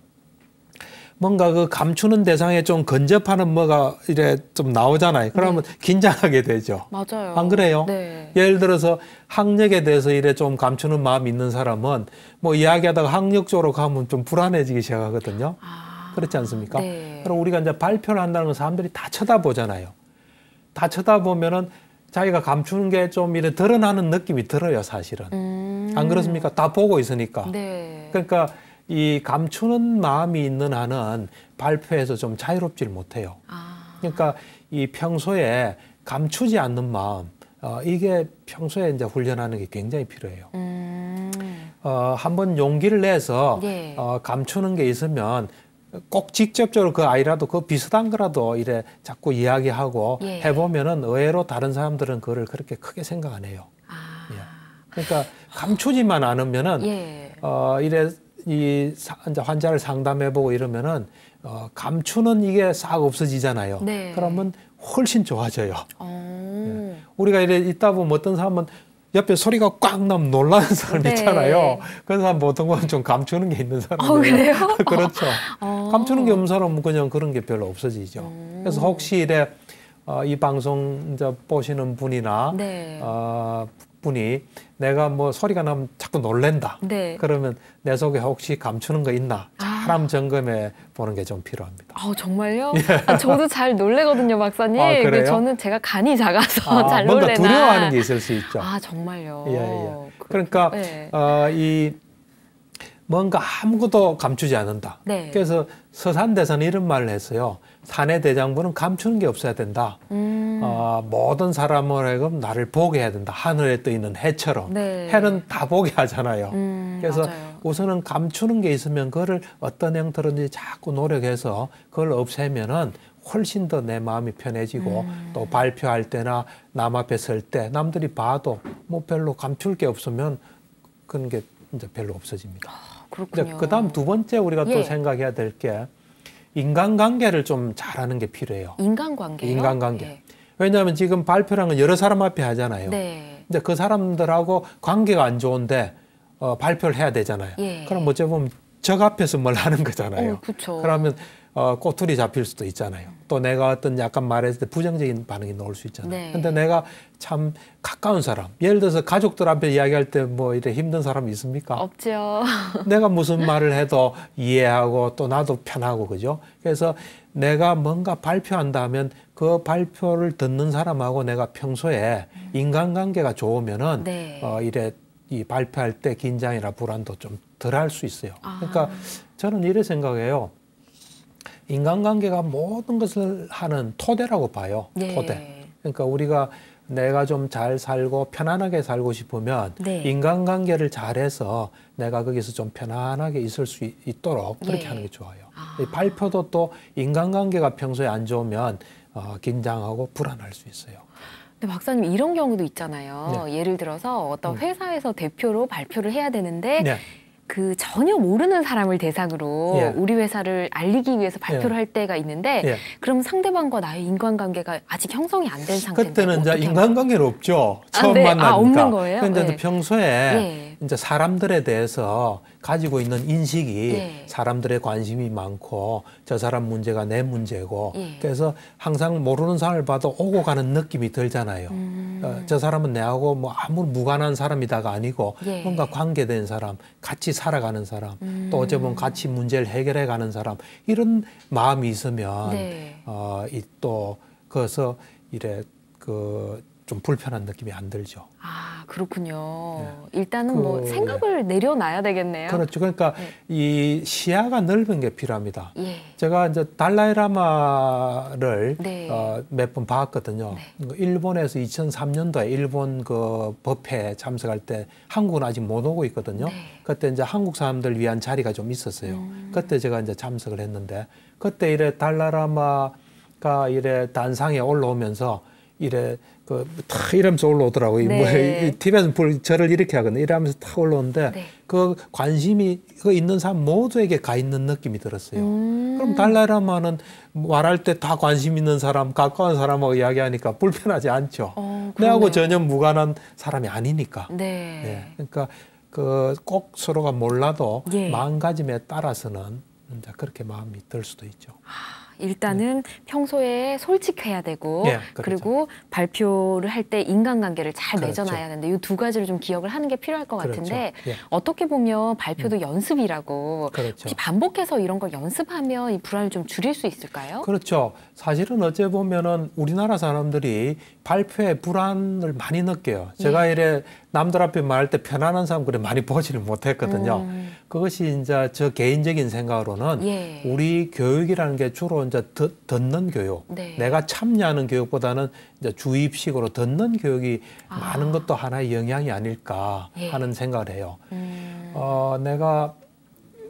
뭔가 그 감추는 대상에 좀 근접하는 뭐가 이래 좀 나오잖아요. 그러면 네. 긴장하게 되죠. 맞아요. 안 그래요? 네. 예를 들어서 학력에 대해서 이래 좀 감추는 마음이 있는 사람은 뭐 이야기하다가 학력 쪽으로 가면 좀 불안해지기 시작하거든요. 아, 그렇지 않습니까? 네. 그럼 우리가 이제 발표를 한다는 건 사람들이 다 쳐다보잖아요. 다 쳐다보면은 자기가 감추는 게 좀 이래 드러나는 느낌이 들어요, 사실은. 음. 안 그렇습니까? 다 보고 있으니까. 네. 그러니까 이 감추는 마음이 있는 한은 발표해서좀 자유롭질 못해요. 아. 그러니까 이 평소에 감추지 않는 마음, 어, 이게 평소에 이제 훈련하는 게 굉장히 필요해요. 음. 어, 한번 용기를 내서 예. 어, 감추는 게 있으면 꼭 직접적으로 그 아이라도 그 비슷한 거라도 이래 자꾸 이야기하고 예. 해보면은 의외로 다른 사람들은 그거를 그렇게 크게 생각 안 해요. 아. 예. 그러니까 감추지만 않으면은 예. 어 이래 이 환자를 상담해보고 이러면은 어 감추는 이게 싹 없어지잖아요. 네. 그러면 훨씬 좋아져요. 오. 어. 예. 우리가 이래 있다 보면 어떤 사람은 옆에 소리가 꽉 나면 놀라는 사람 네. 있잖아요. 그런 사람 보통 은좀 감추는 게 있는 사람이에요. 어, 그렇죠. 어. 감추는 게 없는 사람은 그냥 그런 게 별로 없어지죠. 음. 그래서 혹시 이래 어, 이 방송 이제 보시는 분이나 네. 어, 분이 내가 뭐 소리가 나면 자꾸 놀랜다. 네. 그러면 내 속에 혹시 감추는 거 있나? 아. 사람 아. 점검해 보는 게 좀 필요합니다. 아 정말요? 예. 아, 저도 잘 놀래거든요, 박사님. 아, 그래요? 저는 제가 간이 작아서 아, 잘 놀래나. 뭔가 두려워하는 게 있을 수 있죠. 아 정말요. 예, 예. 그러니까 네. 어, 이 뭔가 아무것도 감추지 않는다. 네. 그래서 서산대사는 이런 말을 했어요. 사내 대장부는 감추는 게 없어야 된다. 음. 어, 모든 사람을 하여금 나를 보게 해야 된다. 하늘에 떠 있는 해처럼 네. 해는 다 보게 하잖아요. 음, 그래서 맞아요. 우선은 감추는 게 있으면 그거를 어떤 형태로든지 자꾸 노력해서 그걸 없애면은 훨씬 더 내 마음이 편해지고 음. 또 발표할 때나 남 앞에 설 때 남들이 봐도 뭐 별로 감출 게 없으면 그런 게 이제 별로 없어집니다. 아, 그렇군요. 그 다음 두 번째 우리가 예. 또 생각해야 될게 인간관계를 좀 잘하는 게 필요해요. 인간관계요? 인간관계. 네. 왜냐하면 지금 발표라는 여러 사람 앞에 하잖아요. 네. 근데 그 사람들하고 관계가 안 좋은데 어, 발표를 해야 되잖아요. 예. 그럼 어찌 보면 적 앞에서 뭘 하는 거잖아요. 어, 그러면 어, 꼬투리 잡힐 수도 있잖아요. 또 내가 어떤 약간 말했을 때 부정적인 반응이 나올 수 있잖아요. 네. 근데 내가 참 가까운 사람, 예를 들어서 가족들 앞에 이야기할 때 뭐 이래 힘든 사람이 있습니까? 없죠. 내가 무슨 말을 해도 이해하고 또 나도 편하고 그죠? 그래서 내가 뭔가 발표한다면 그 발표를 듣는 사람하고 내가 평소에 인간관계가 좋으면은 네. 어, 이래 이 발표할 때 긴장이나 불안도 좀 덜할 수 있어요. 아. 그러니까 저는 이래 생각해요. 인간관계가 모든 것을 하는 토대라고 봐요. 네. 토대. 그러니까 우리가 내가 좀 잘 살고 편안하게 살고 싶으면 네. 인간관계를 잘해서 내가 거기서 좀 편안하게 있을 수 있도록 그렇게 네. 하는 게 좋아요. 아. 발표도 또 인간관계가 평소에 안 좋으면 어, 긴장하고 불안할 수 있어요. 근데 박사님 이런 경우도 있잖아요. 네. 예를 들어서 어떤 음. 회사에서 대표로 발표를 해야 되는데 네. 그 전혀 모르는 사람을 대상으로 예. 우리 회사를 알리기 위해서 발표를 예. 할 때가 있는데 예. 그럼 상대방과 나의 인간관계가 아직 형성이 안 된 상태인데 그때는 이제 인간관계는 없죠 아, 네. 처음 아, 네. 만나니까 아, 없는 거예요? 근데 네. 이제 평소에 예. 이제 사람들에 대해서 가지고 있는 인식이 예. 사람들의 관심이 많고 저 사람 문제가 내 문제고 예. 그래서 항상 모르는 사람을 봐도 오고 가는 느낌이 들잖아요. 음. 어, 저 사람은 내하고 뭐 아무 무관한 사람이다가 아니고 예. 뭔가 관계된 사람, 같이 살아가는 사람, 음. 또 어쩌면 같이 문제를 해결해 가는 사람 이런 마음이 있으면 네. 어, 이또 그래서 이래 그좀 불편한 느낌이 안 들죠. 아 그렇군요. 네. 일단은 뭐 그, 뭐 생각을 예. 내려놔야 되겠네요. 그렇죠. 그러니까 예. 이 시야가 넓은 게 필요합니다. 예. 제가 이제 달라이라마를 네. 어, 몇번 봤거든요. 네. 그 일본에서 2003년도에 일본 그 법회 참석할 때 한국은 아직 못 오고 있거든요. 네. 그때 이제 한국 사람들 위한 자리가 좀 있었어요. 음. 그때 제가 이제 참석을 했는데 그때 이래 달라라마가 이래 단상에 올라오면서 이래 그탁 이러면서 올라오더라고요. 네. 뭐 이, TV에서 불 저를 이렇게 하거든요. 이러면서 탁 올라오는데 네. 그 관심이 그 있는 사람 모두에게 가 있는 느낌이 들었어요. 음. 그럼 달라라마는 말할 때 다 관심 있는 사람, 가까운 사람하고 이야기하니까 불편하지 않죠. 어, 내하고 전혀 무관한 사람이 아니니까. 네. 네. 그러니까 그 꼭 서로가 몰라도 예. 마음가짐에 따라서는 그렇게 마음이 들 수도 있죠. 아. 일단은 네. 평소에 솔직해야 되고 예, 그렇죠. 그리고 발표를 할 때 인간관계를 잘 그렇죠. 맺어놔야 하는데 이 두 가지를 좀 기억을 하는 게 필요할 것 그렇죠. 같은데 예. 어떻게 보면 발표도 음. 연습이라고 그렇죠. 반복해서 이런 걸 연습하면 이 불안을 좀 줄일 수 있을까요? 그렇죠. 사실은 어째 보면은 우리나라 사람들이 발표에 불안을 많이 느껴요. 제가 예. 이래 남들 앞에 말할 때 편안한 사람 그래 많이 보지를 못했거든요. 음. 그것이 이제 저 개인적인 생각으로는 예. 우리 교육이라는 게 주로 이제 듣, 는 교육, 네. 내가 참여하는 교육보다는 이제 주입식으로 듣는 교육이 아. 많은 것도 하나의 영향이 아닐까 예. 하는 생각을 해요. 음. 어, 내가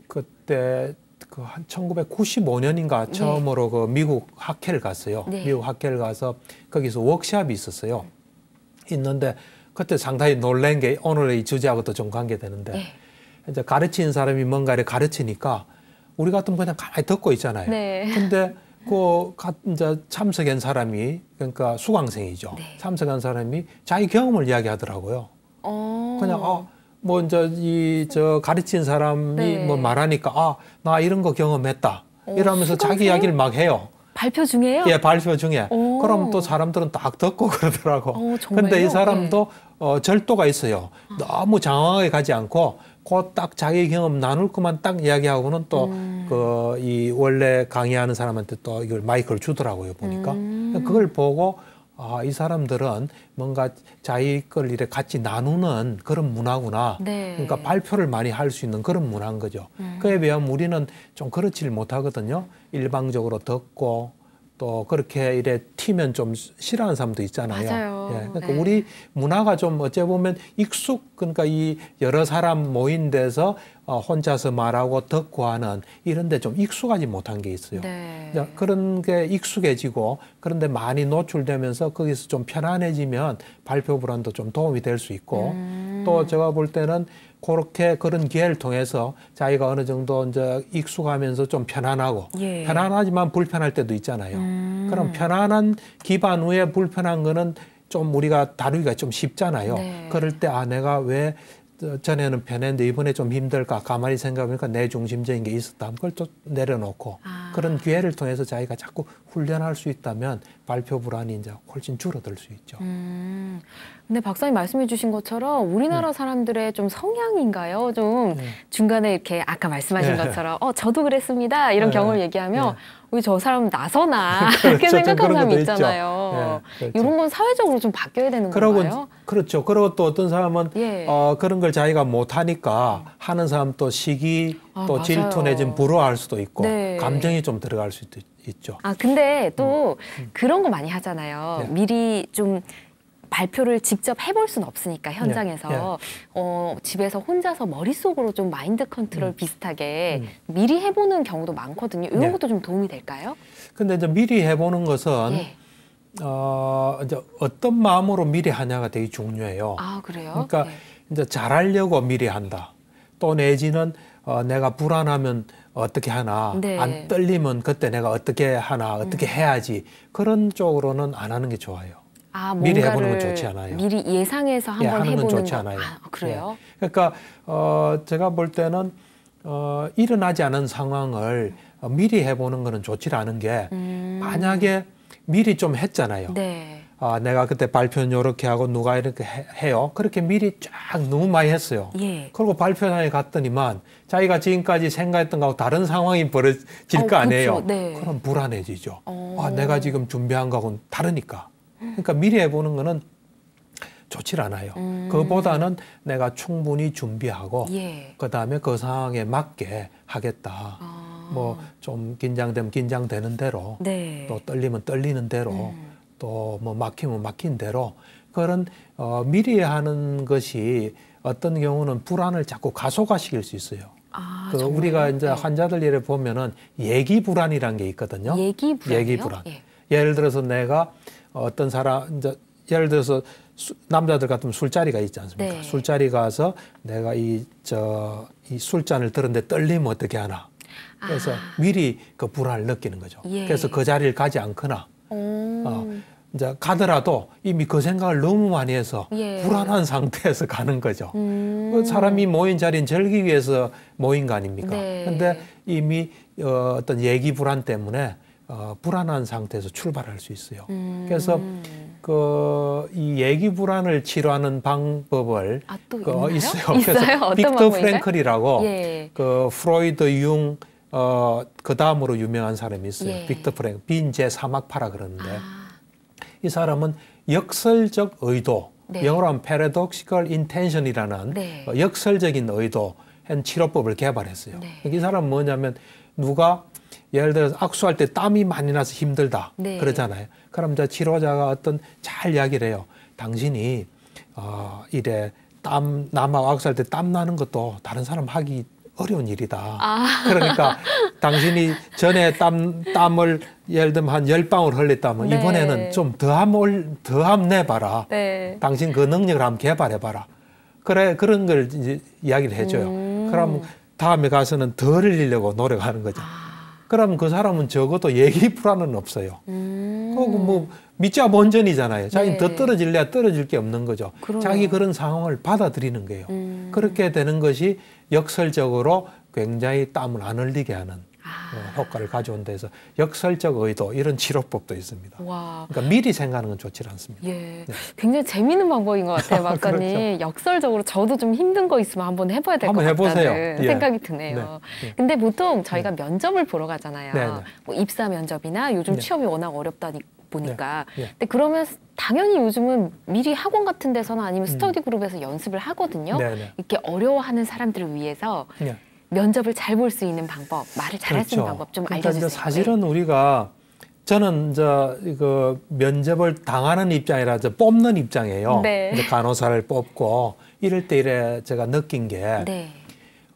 그때 그 한 1995년인가 처음으로 네. 그 미국 학회를 갔어요. 네. 미국 학회를 가서 거기서 워크샵이 있었어요. 있는데 그때 상당히 놀란 게 오늘의 주제하고도 좀 관계되는데 네. 이제 가르치는 사람이 뭔가를 가르치니까 우리 같으면 그냥 가만히 듣고 있잖아요. 네. 근데 그 이제 참석한 사람이 그러니까 수강생이죠. 네. 참석한 사람이 자기 경험을 이야기하더라고요. 어. 그냥 어, 뭐 이제 이저 가르친 사람이 네. 뭐 말하니까 아나 이런 거 경험했다 어, 이러면서 수 자기 이야기를 막 해요. 발표 중에요? 예, 발표 중에. 오. 그럼 또 사람들은 딱 듣고 그러더라고. 오, 어, 근데 이 사람도 네. 어, 절도가 있어요. 너무 장황하게 가지 않고 곧 딱 자기 경험 나눌 것만 딱 이야기하고는 또 그이 음. 그 원래 강의하는 사람한테 또 이걸 마이크를 주더라고요 보니까 음. 그걸 보고 아, 이 사람들은 뭔가 자기 걸 이렇게 같이 나누는 그런 문화구나. 네. 그러니까 발표를 많이 할 수 있는 그런 문화인 거죠. 음. 그에 비하면 우리는 좀 그렇지를 못하거든요. 일방적으로 듣고 또 그렇게 이래 튀면 좀 싫어하는 사람도 있잖아요. 맞아요. 예, 그러니까 네. 우리 문화가 좀 어째 보면 익숙 그러니까 이 여러 사람 모인 데서 어, 혼자서 말하고 듣고 하는 이런데 좀 익숙하지 못한 게 있어요. 네. 그런 게 익숙해지고 그런데 많이 노출되면서 거기서 좀 편안해지면 발표 불안도 좀 도움이 될 수 있고 음. 또 제가 볼 때는 그렇게 그런 기회를 통해서 자기가 어느 정도 이제 익숙하면서 좀 편안하고 예. 편안하지만 불편할 때도 있잖아요. 음. 그럼 편안한 기반 후에 불편한 거는 좀 우리가 다루기가 좀 쉽잖아요. 네. 그럴 때 아 내가 왜 전에는 편했는데 이번에 좀 힘들까 가만히 생각해보니까 내 중심적인 게 있었다 그걸 좀 내려놓고 아. 그런 기회를 통해서 자기가 자꾸 훈련할 수 있다면 발표 불안이 이제 훨씬 줄어들 수 있죠. 음. 근데 박사님 말씀해주신 것처럼 우리나라 네. 사람들의 좀 성향인가요? 좀 네. 중간에 이렇게 아까 말씀하신 네. 것처럼 어 저도 그랬습니다 이런 경험을 얘기하면 우리 저 사람 나서나 그렇게 그렇죠. 생각하는 사람이 있잖아요. 네, 이런 어, 그렇죠. 건 사회적으로 좀 바뀌어야 되는 그러고, 건가요? 그렇죠. 그리고 또 어떤 사람은 예. 어, 그런 걸 자기가 못하니까 하는 사람 또 시기 또아 질투 내진 불호할 수도 있고 감정이 좀 들어갈 수도 있죠. 아 근데 또 음. 그런 거 많이 하잖아요. 미리 좀 발표를 직접 해볼 수는 없으니까 예, 현장에서 네, 네. 어, 집에서 혼자서 머릿속으로 좀 마인드 컨트롤 음. 비슷하게 음. 미리 해보는 경우도 많거든요. 이런 네. 것도 좀 도움이 될까요? 근데 이제 미리 해보는 것은 예. 어, 이제 어떤 마음으로 미리 하냐가 되게 중요해요. 아 그래요? 그러니까 네. 이제 잘하려고 미리 한다. 또 내지는 어, 내가 불안하면 어떻게 하나 네. 안 떨리면 그때 내가 어떻게 하나 어떻게 음. 해야지 그런 쪽으로는 안 하는 게 좋아요. 아, 미리 해보는 건 좋지 않아요. 미리 예상해서 예, 한번 예, 해보는 건 좋지 거. 않아요. 아, 그래요? 예. 그러니까 어, 제가 볼 때는 어, 일어나지 않은 상황을 어, 미리 해보는 거는 좋지 않은 게 음. 만약에 미리 좀 했잖아요. 네. 아, 내가 그때 발표는 이렇게 하고 누가 이렇게 해, 요 그렇게 미리 쫙 너무 많이 했어요. 예. 그리고 발표장에 갔더니만 자기가 지금까지 생각했던 거하고 다른 상황이 벌어질 어, 거 아니에요. 그렇죠. 네. 그럼 불안해지죠. 어. 아, 내가 지금 준비한 거하고는 다르니까. 그러니까 미리 해보는 거는 좋질 않아요. 음. 그보다는 내가 충분히 준비하고 예. 그다음에 그 상황에 맞게 하겠다. 아. 뭐좀 긴장되면 긴장되는 대로 네. 또 떨리면 떨리는 대로 음. 또뭐 막히면 막힌 대로 그런 어, 미리 하는 것이 어떤 경우는 불안을 자꾸 가속화시킬수 있어요. 아, 그정말 우리가 이제 네. 환자들 예를 보면은 예기 불안이란 게 있거든요. 예기 불안. 예기 불안. 예. 예를 들어서 내가 어떤 사람 이제 예를 들어서 수, 남자들 같으면 술자리가 있지 않습니까? 네. 술자리 가서 내가 이저이 술잔을 들었는데 떨리면 어떻게 하나? 그래서 아. 미리 그 불안을 느끼는 거죠. 예. 그래서 그 자리를 가지 않거나 오. 어, 이제 가더라도 이미 그 생각을 너무 많이 해서 예. 불안한 상태에서 가는 거죠. 음. 그 사람이 모인 자리는 즐기기 위해서 모인 거 아닙니까? 네. 근데 이미 어, 어떤 예기 불안 때문에 어, 불안한 상태에서 출발할 수 있어요. 음. 그래서 그이 얘기 불안을 치료하는 방법을 아, 또 그, 있나요? 있어요. 그래서 빅터 프랭클이라고 예, 예. 그 프로이드 융 어, 그 다음으로 유명한 사람이 있어요. 예. 빅터 프랭, 빈제 사막파라 그러는데 아. 이 사람은 역설적 의도, 네. 영어로 하면 paradoxical intention이라는 네. 어, 역설적인 의도 한 치료법을 개발했어요. 네. 그러니까 이사람 뭐냐면 누가 예를 들어서 악수할 때 땀이 많이 나서 힘들다 네. 그러잖아요. 그럼 이제 치료자가 어떤 잘 이야기를 해요. 당신이 어, 이래 땀 남아 악수할 때 땀 나는 것도 다른 사람 하기 어려운 일이다. 아. 그러니까 당신이 전에 땀, 땀을 예를 들면 한 열방울 흘렸다면 네. 이번에는 좀 더함 올, 더함 내봐라. 네. 당신 그 능력을 한번 개발해봐라. 그래, 그런 걸 이제 이야기를 해줘요. 음. 그럼 다음에 가서는 덜 흘리려고 노력하는 거죠. 아. 그러면 그 사람은 적어도 얘기 불안은 없어요. 음. 그뭐 믿자 본전이잖아요. 자기는 네. 더 떨어질래야 떨어질 게 없는 거죠. 그러네 자기 그런 상황을 받아들이는 거예요. 음. 그렇게 되는 것이 역설적으로 굉장히 땀을 안 흘리게 하는 아. 어, 효과를 가져온다 해서 역설적 의도 이런 치료법도 있습니다. 와. 그러니까 미리 생각하는 건 좋지 않습니다. 예. 네. 굉장히 재미있는 방법인 것 같아요, 막사님. 그렇죠. 역설적으로 저도 좀 힘든 거 있으면 한번 해봐야 될 것 같다는 예. 생각이 드네요. 네. 예. 근데 보통 저희가 네. 면접을 보러 가잖아요. 네, 네. 뭐 입사 면접이나 요즘 네. 취업이 워낙 어렵다 보니까. 예. 근데 그러면 당연히 요즘은 미리 학원 같은 데서나 아니면 음. 스터디 그룹에서 연습을 하거든요. 네네. 이렇게 어려워하는 사람들을 위해서 네. 면접을 잘 볼 수 있는 방법, 말을 잘할 그렇죠. 수 있는 그렇죠. 방법 좀 그러니까 알려주세요. 사실은 네. 우리가 저는 저 이거 면접을 당하는 입장이라 저 뽑는 입장이에요. 네. 이제 간호사를 뽑고 이럴 때 이래 제가 느낀 게 네.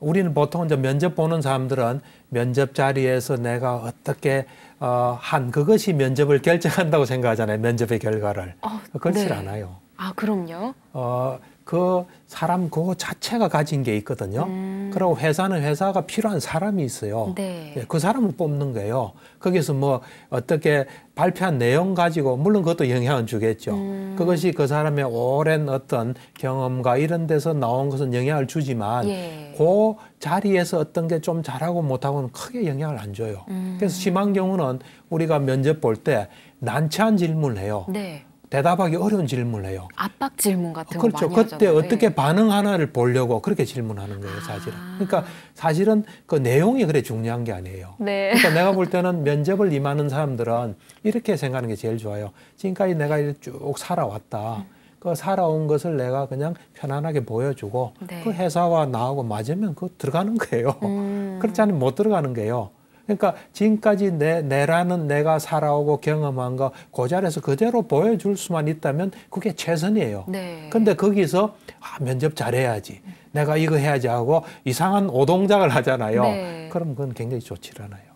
우리는 보통 이제 면접 보는 사람들은 면접 자리에서 내가 어떻게 어, 한 그것이 면접을 결정한다고 생각하잖아요. 면접의 결과를 어, 그렇지 네. 않아요. 아 그럼요. 어그 사람 그거 자체가 가진 게 있거든요. 음. 그리고 회사는 회사가 필요한 사람이 있어요. 네. 네. 그 사람을 뽑는 거예요. 거기서 뭐 어떻게 발표한 내용 가지고 물론 그것도 영향을 주겠죠. 음. 그것이 그 사람의 오랜 어떤 경험과 이런 데서 나온 것은 영향을 주지만 예. 그 자리에서 어떤 게 좀 잘하고 못하고는 크게 영향을 안 줘요. 음. 그래서 심한 경우는 우리가 면접 볼 때 난처한 질문을 해요. 네. 대답하기 어려운 질문을 해요. 압박 질문 같은 어, 그렇죠. 그때 하잖아요. 어떻게 네. 반응하나를 보려고 그렇게 질문하는 거예요, 아. 사실은. 아. 그러니까 사실은 그 내용이 그래 중요한 게 아니에요. 네. 그러니까 내가 볼 때는 면접을 임하는 사람들은 이렇게 생각하는 게 제일 좋아요. 지금까지 내가 쭉 살아왔다. 음. 그 살아온 것을 내가 그냥 편안하게 보여주고 그 네. 그 회사와 나하고 맞으면 그 들어가는 거예요. 음. 그렇지 않으면 못 들어가는 거예요. 그러니까 지금까지 내, 내라는 내가 살아오고 경험한 거, 그 자리에서 그대로 보여줄 수만 있다면 그게 최선이에요. 네. 근데 거기서, 아, 면접 잘해야지. 내가 이거 해야지 하고 이상한 오동작을 하잖아요. 네. 그럼 그건 굉장히 좋지 않아요.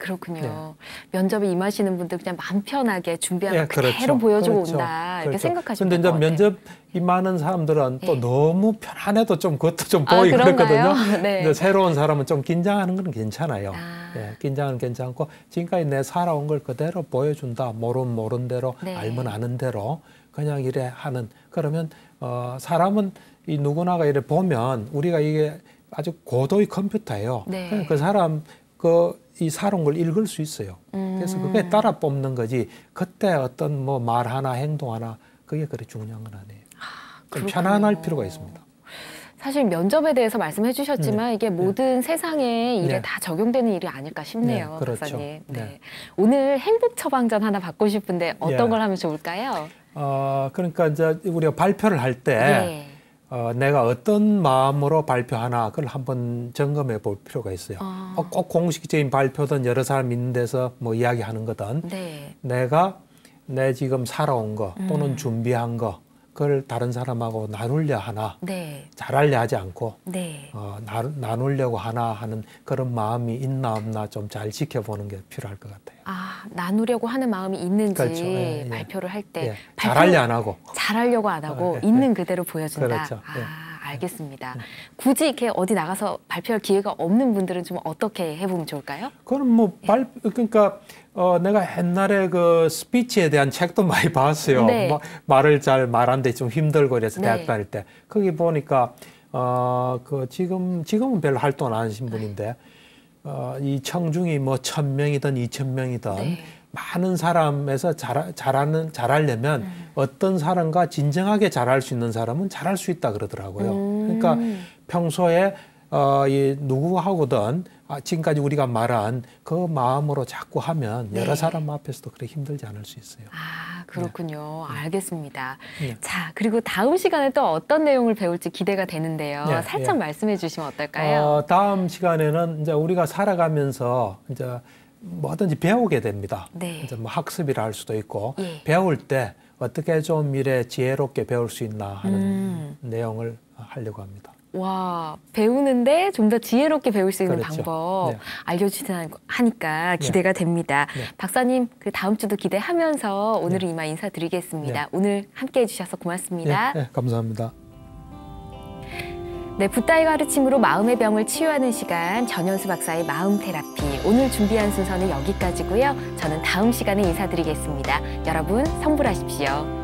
그렇군요. 네. 면접에 임하시는 분들 그냥 마음 편하게 준비한 예, 그대로 그렇죠. 그렇죠. 보여주고 그렇죠. 온다 이렇게 그렇죠. 생각하시면 근데 이제 면접 임하는 사람들은 예. 또 너무 편안해도 좀 그것도 좀 아, 보이고 그랬거든요 네. 근데 새로운 사람은 좀 긴장하는 건 괜찮아요. 아. 예, 긴장은 괜찮고 지금까지 내 살아온 걸 그대로 보여준다. 모른 모른 대로 네. 알면 아는 대로 그냥 이래 하는 그러면 어, 사람은 이 누구나가 이래 보면 우리가 이게 아주 고도의 컴퓨터예요. 네. 그러니까 그 사람 그이 사록을 읽을 수 있어요. 음. 그래서 그게 따라 뽑는 거지 그때 어떤 뭐 말 하나 행동 하나 그게 그래 중요한 건 아니에요. 아, 좀 편안할 필요가 있습니다. 사실 면접에 대해서 말씀해 주셨지만 네. 이게 네. 모든 네. 세상의 일에 네. 다 적용되는 일이 아닐까 싶네요. 네, 그렇죠. 박사님. 네. 네. 오늘 행복 처방전 하나 받고 싶은데 어떤 예. 걸 하면 좋을까요? 어, 그러니까 이제 우리가 발표를 할때 어, 내가 어떤 마음으로 발표하나 그걸 한번 점검해 볼 필요가 있어요. 아. 어, 꼭 공식적인 발표든 여러 사람 있는 데서 뭐 이야기하는 거든 네. 내가 내 지금 살아온 거 또는 음. 준비한 거 그걸 다른 사람하고 나눌려 하나 네. 잘하려 하지 않고 네. 어, 나, 나누려고 하나 하는 그런 마음이 있나 없나 좀 잘 지켜보는 게 필요할 것 같아요. 아 나누려고 하는 마음이 있는지 그렇죠. 예, 예. 발표를 할때 예. 잘하려 안 하고 잘하려고 안 하고 아, 있는 그대로 보여준다. 그렇죠. 아, 예. 알겠습니다. 음. 굳이 이렇게 어디 나가서 발표할 기회가 없는 분들은 좀 어떻게 해보면 좋을까요? 그건 뭐 발, 그러니까 어, 내가 옛날에 그 스피치에 대한 책도 많이 봤어요. 네. 뭐, 말을 잘 말하는데 좀 힘들고 그래서 네. 대학 다닐 때. 거기 보니까, 어, 그 지금, 지금은 별로 활동안 하신 분인데, 어, 이 청중이 뭐 천명이든 이천명이든 네. 많은 사람에서 잘, 잘하는, 잘하려면 음. 어떤 사람과 진정하게 잘할 수 있는 사람은 잘할 수 있다 그러더라고요. 음. 그러니까 평소에 어, 이 누구하고든 아, 지금까지 우리가 말한 그 마음으로 자꾸 하면 네. 여러 사람 앞에서도 그렇게 힘들지 않을 수 있어요. 아 그렇군요. 네. 알겠습니다. 네. 네. 자 그리고 다음 시간에 또 어떤 내용을 배울지 기대가 되는데요. 네, 살짝 말씀해 주시면 어떨까요? 어, 다음 시간에는 이제 우리가 살아가면서 이제 뭐든지 배우게 됩니다. 이제 뭐 학습이라 할 수도 있고 예. 배울 때 어떻게 좀 미래 지혜롭게 배울 수 있나 하는 음. 내용을 하려고 합니다. 와 배우는데 좀 더 지혜롭게 배울 수 있는 그렇죠. 방법 네. 알려주시니까 네. 기대가 네. 됩니다. 네. 박사님 그 다음 주도 기대하면서 오늘은 네. 이만 인사드리겠습니다. 네. 오늘 함께해 주셔서 고맙습니다. 감사합니다. 네, 붓다의 가르침으로 마음의 병을 치유하는 시간 전현수 박사의 마음 테라피 오늘 준비한 순서는 여기까지고요. 저는 다음 시간에 인사드리겠습니다. 여러분 성불하십시오.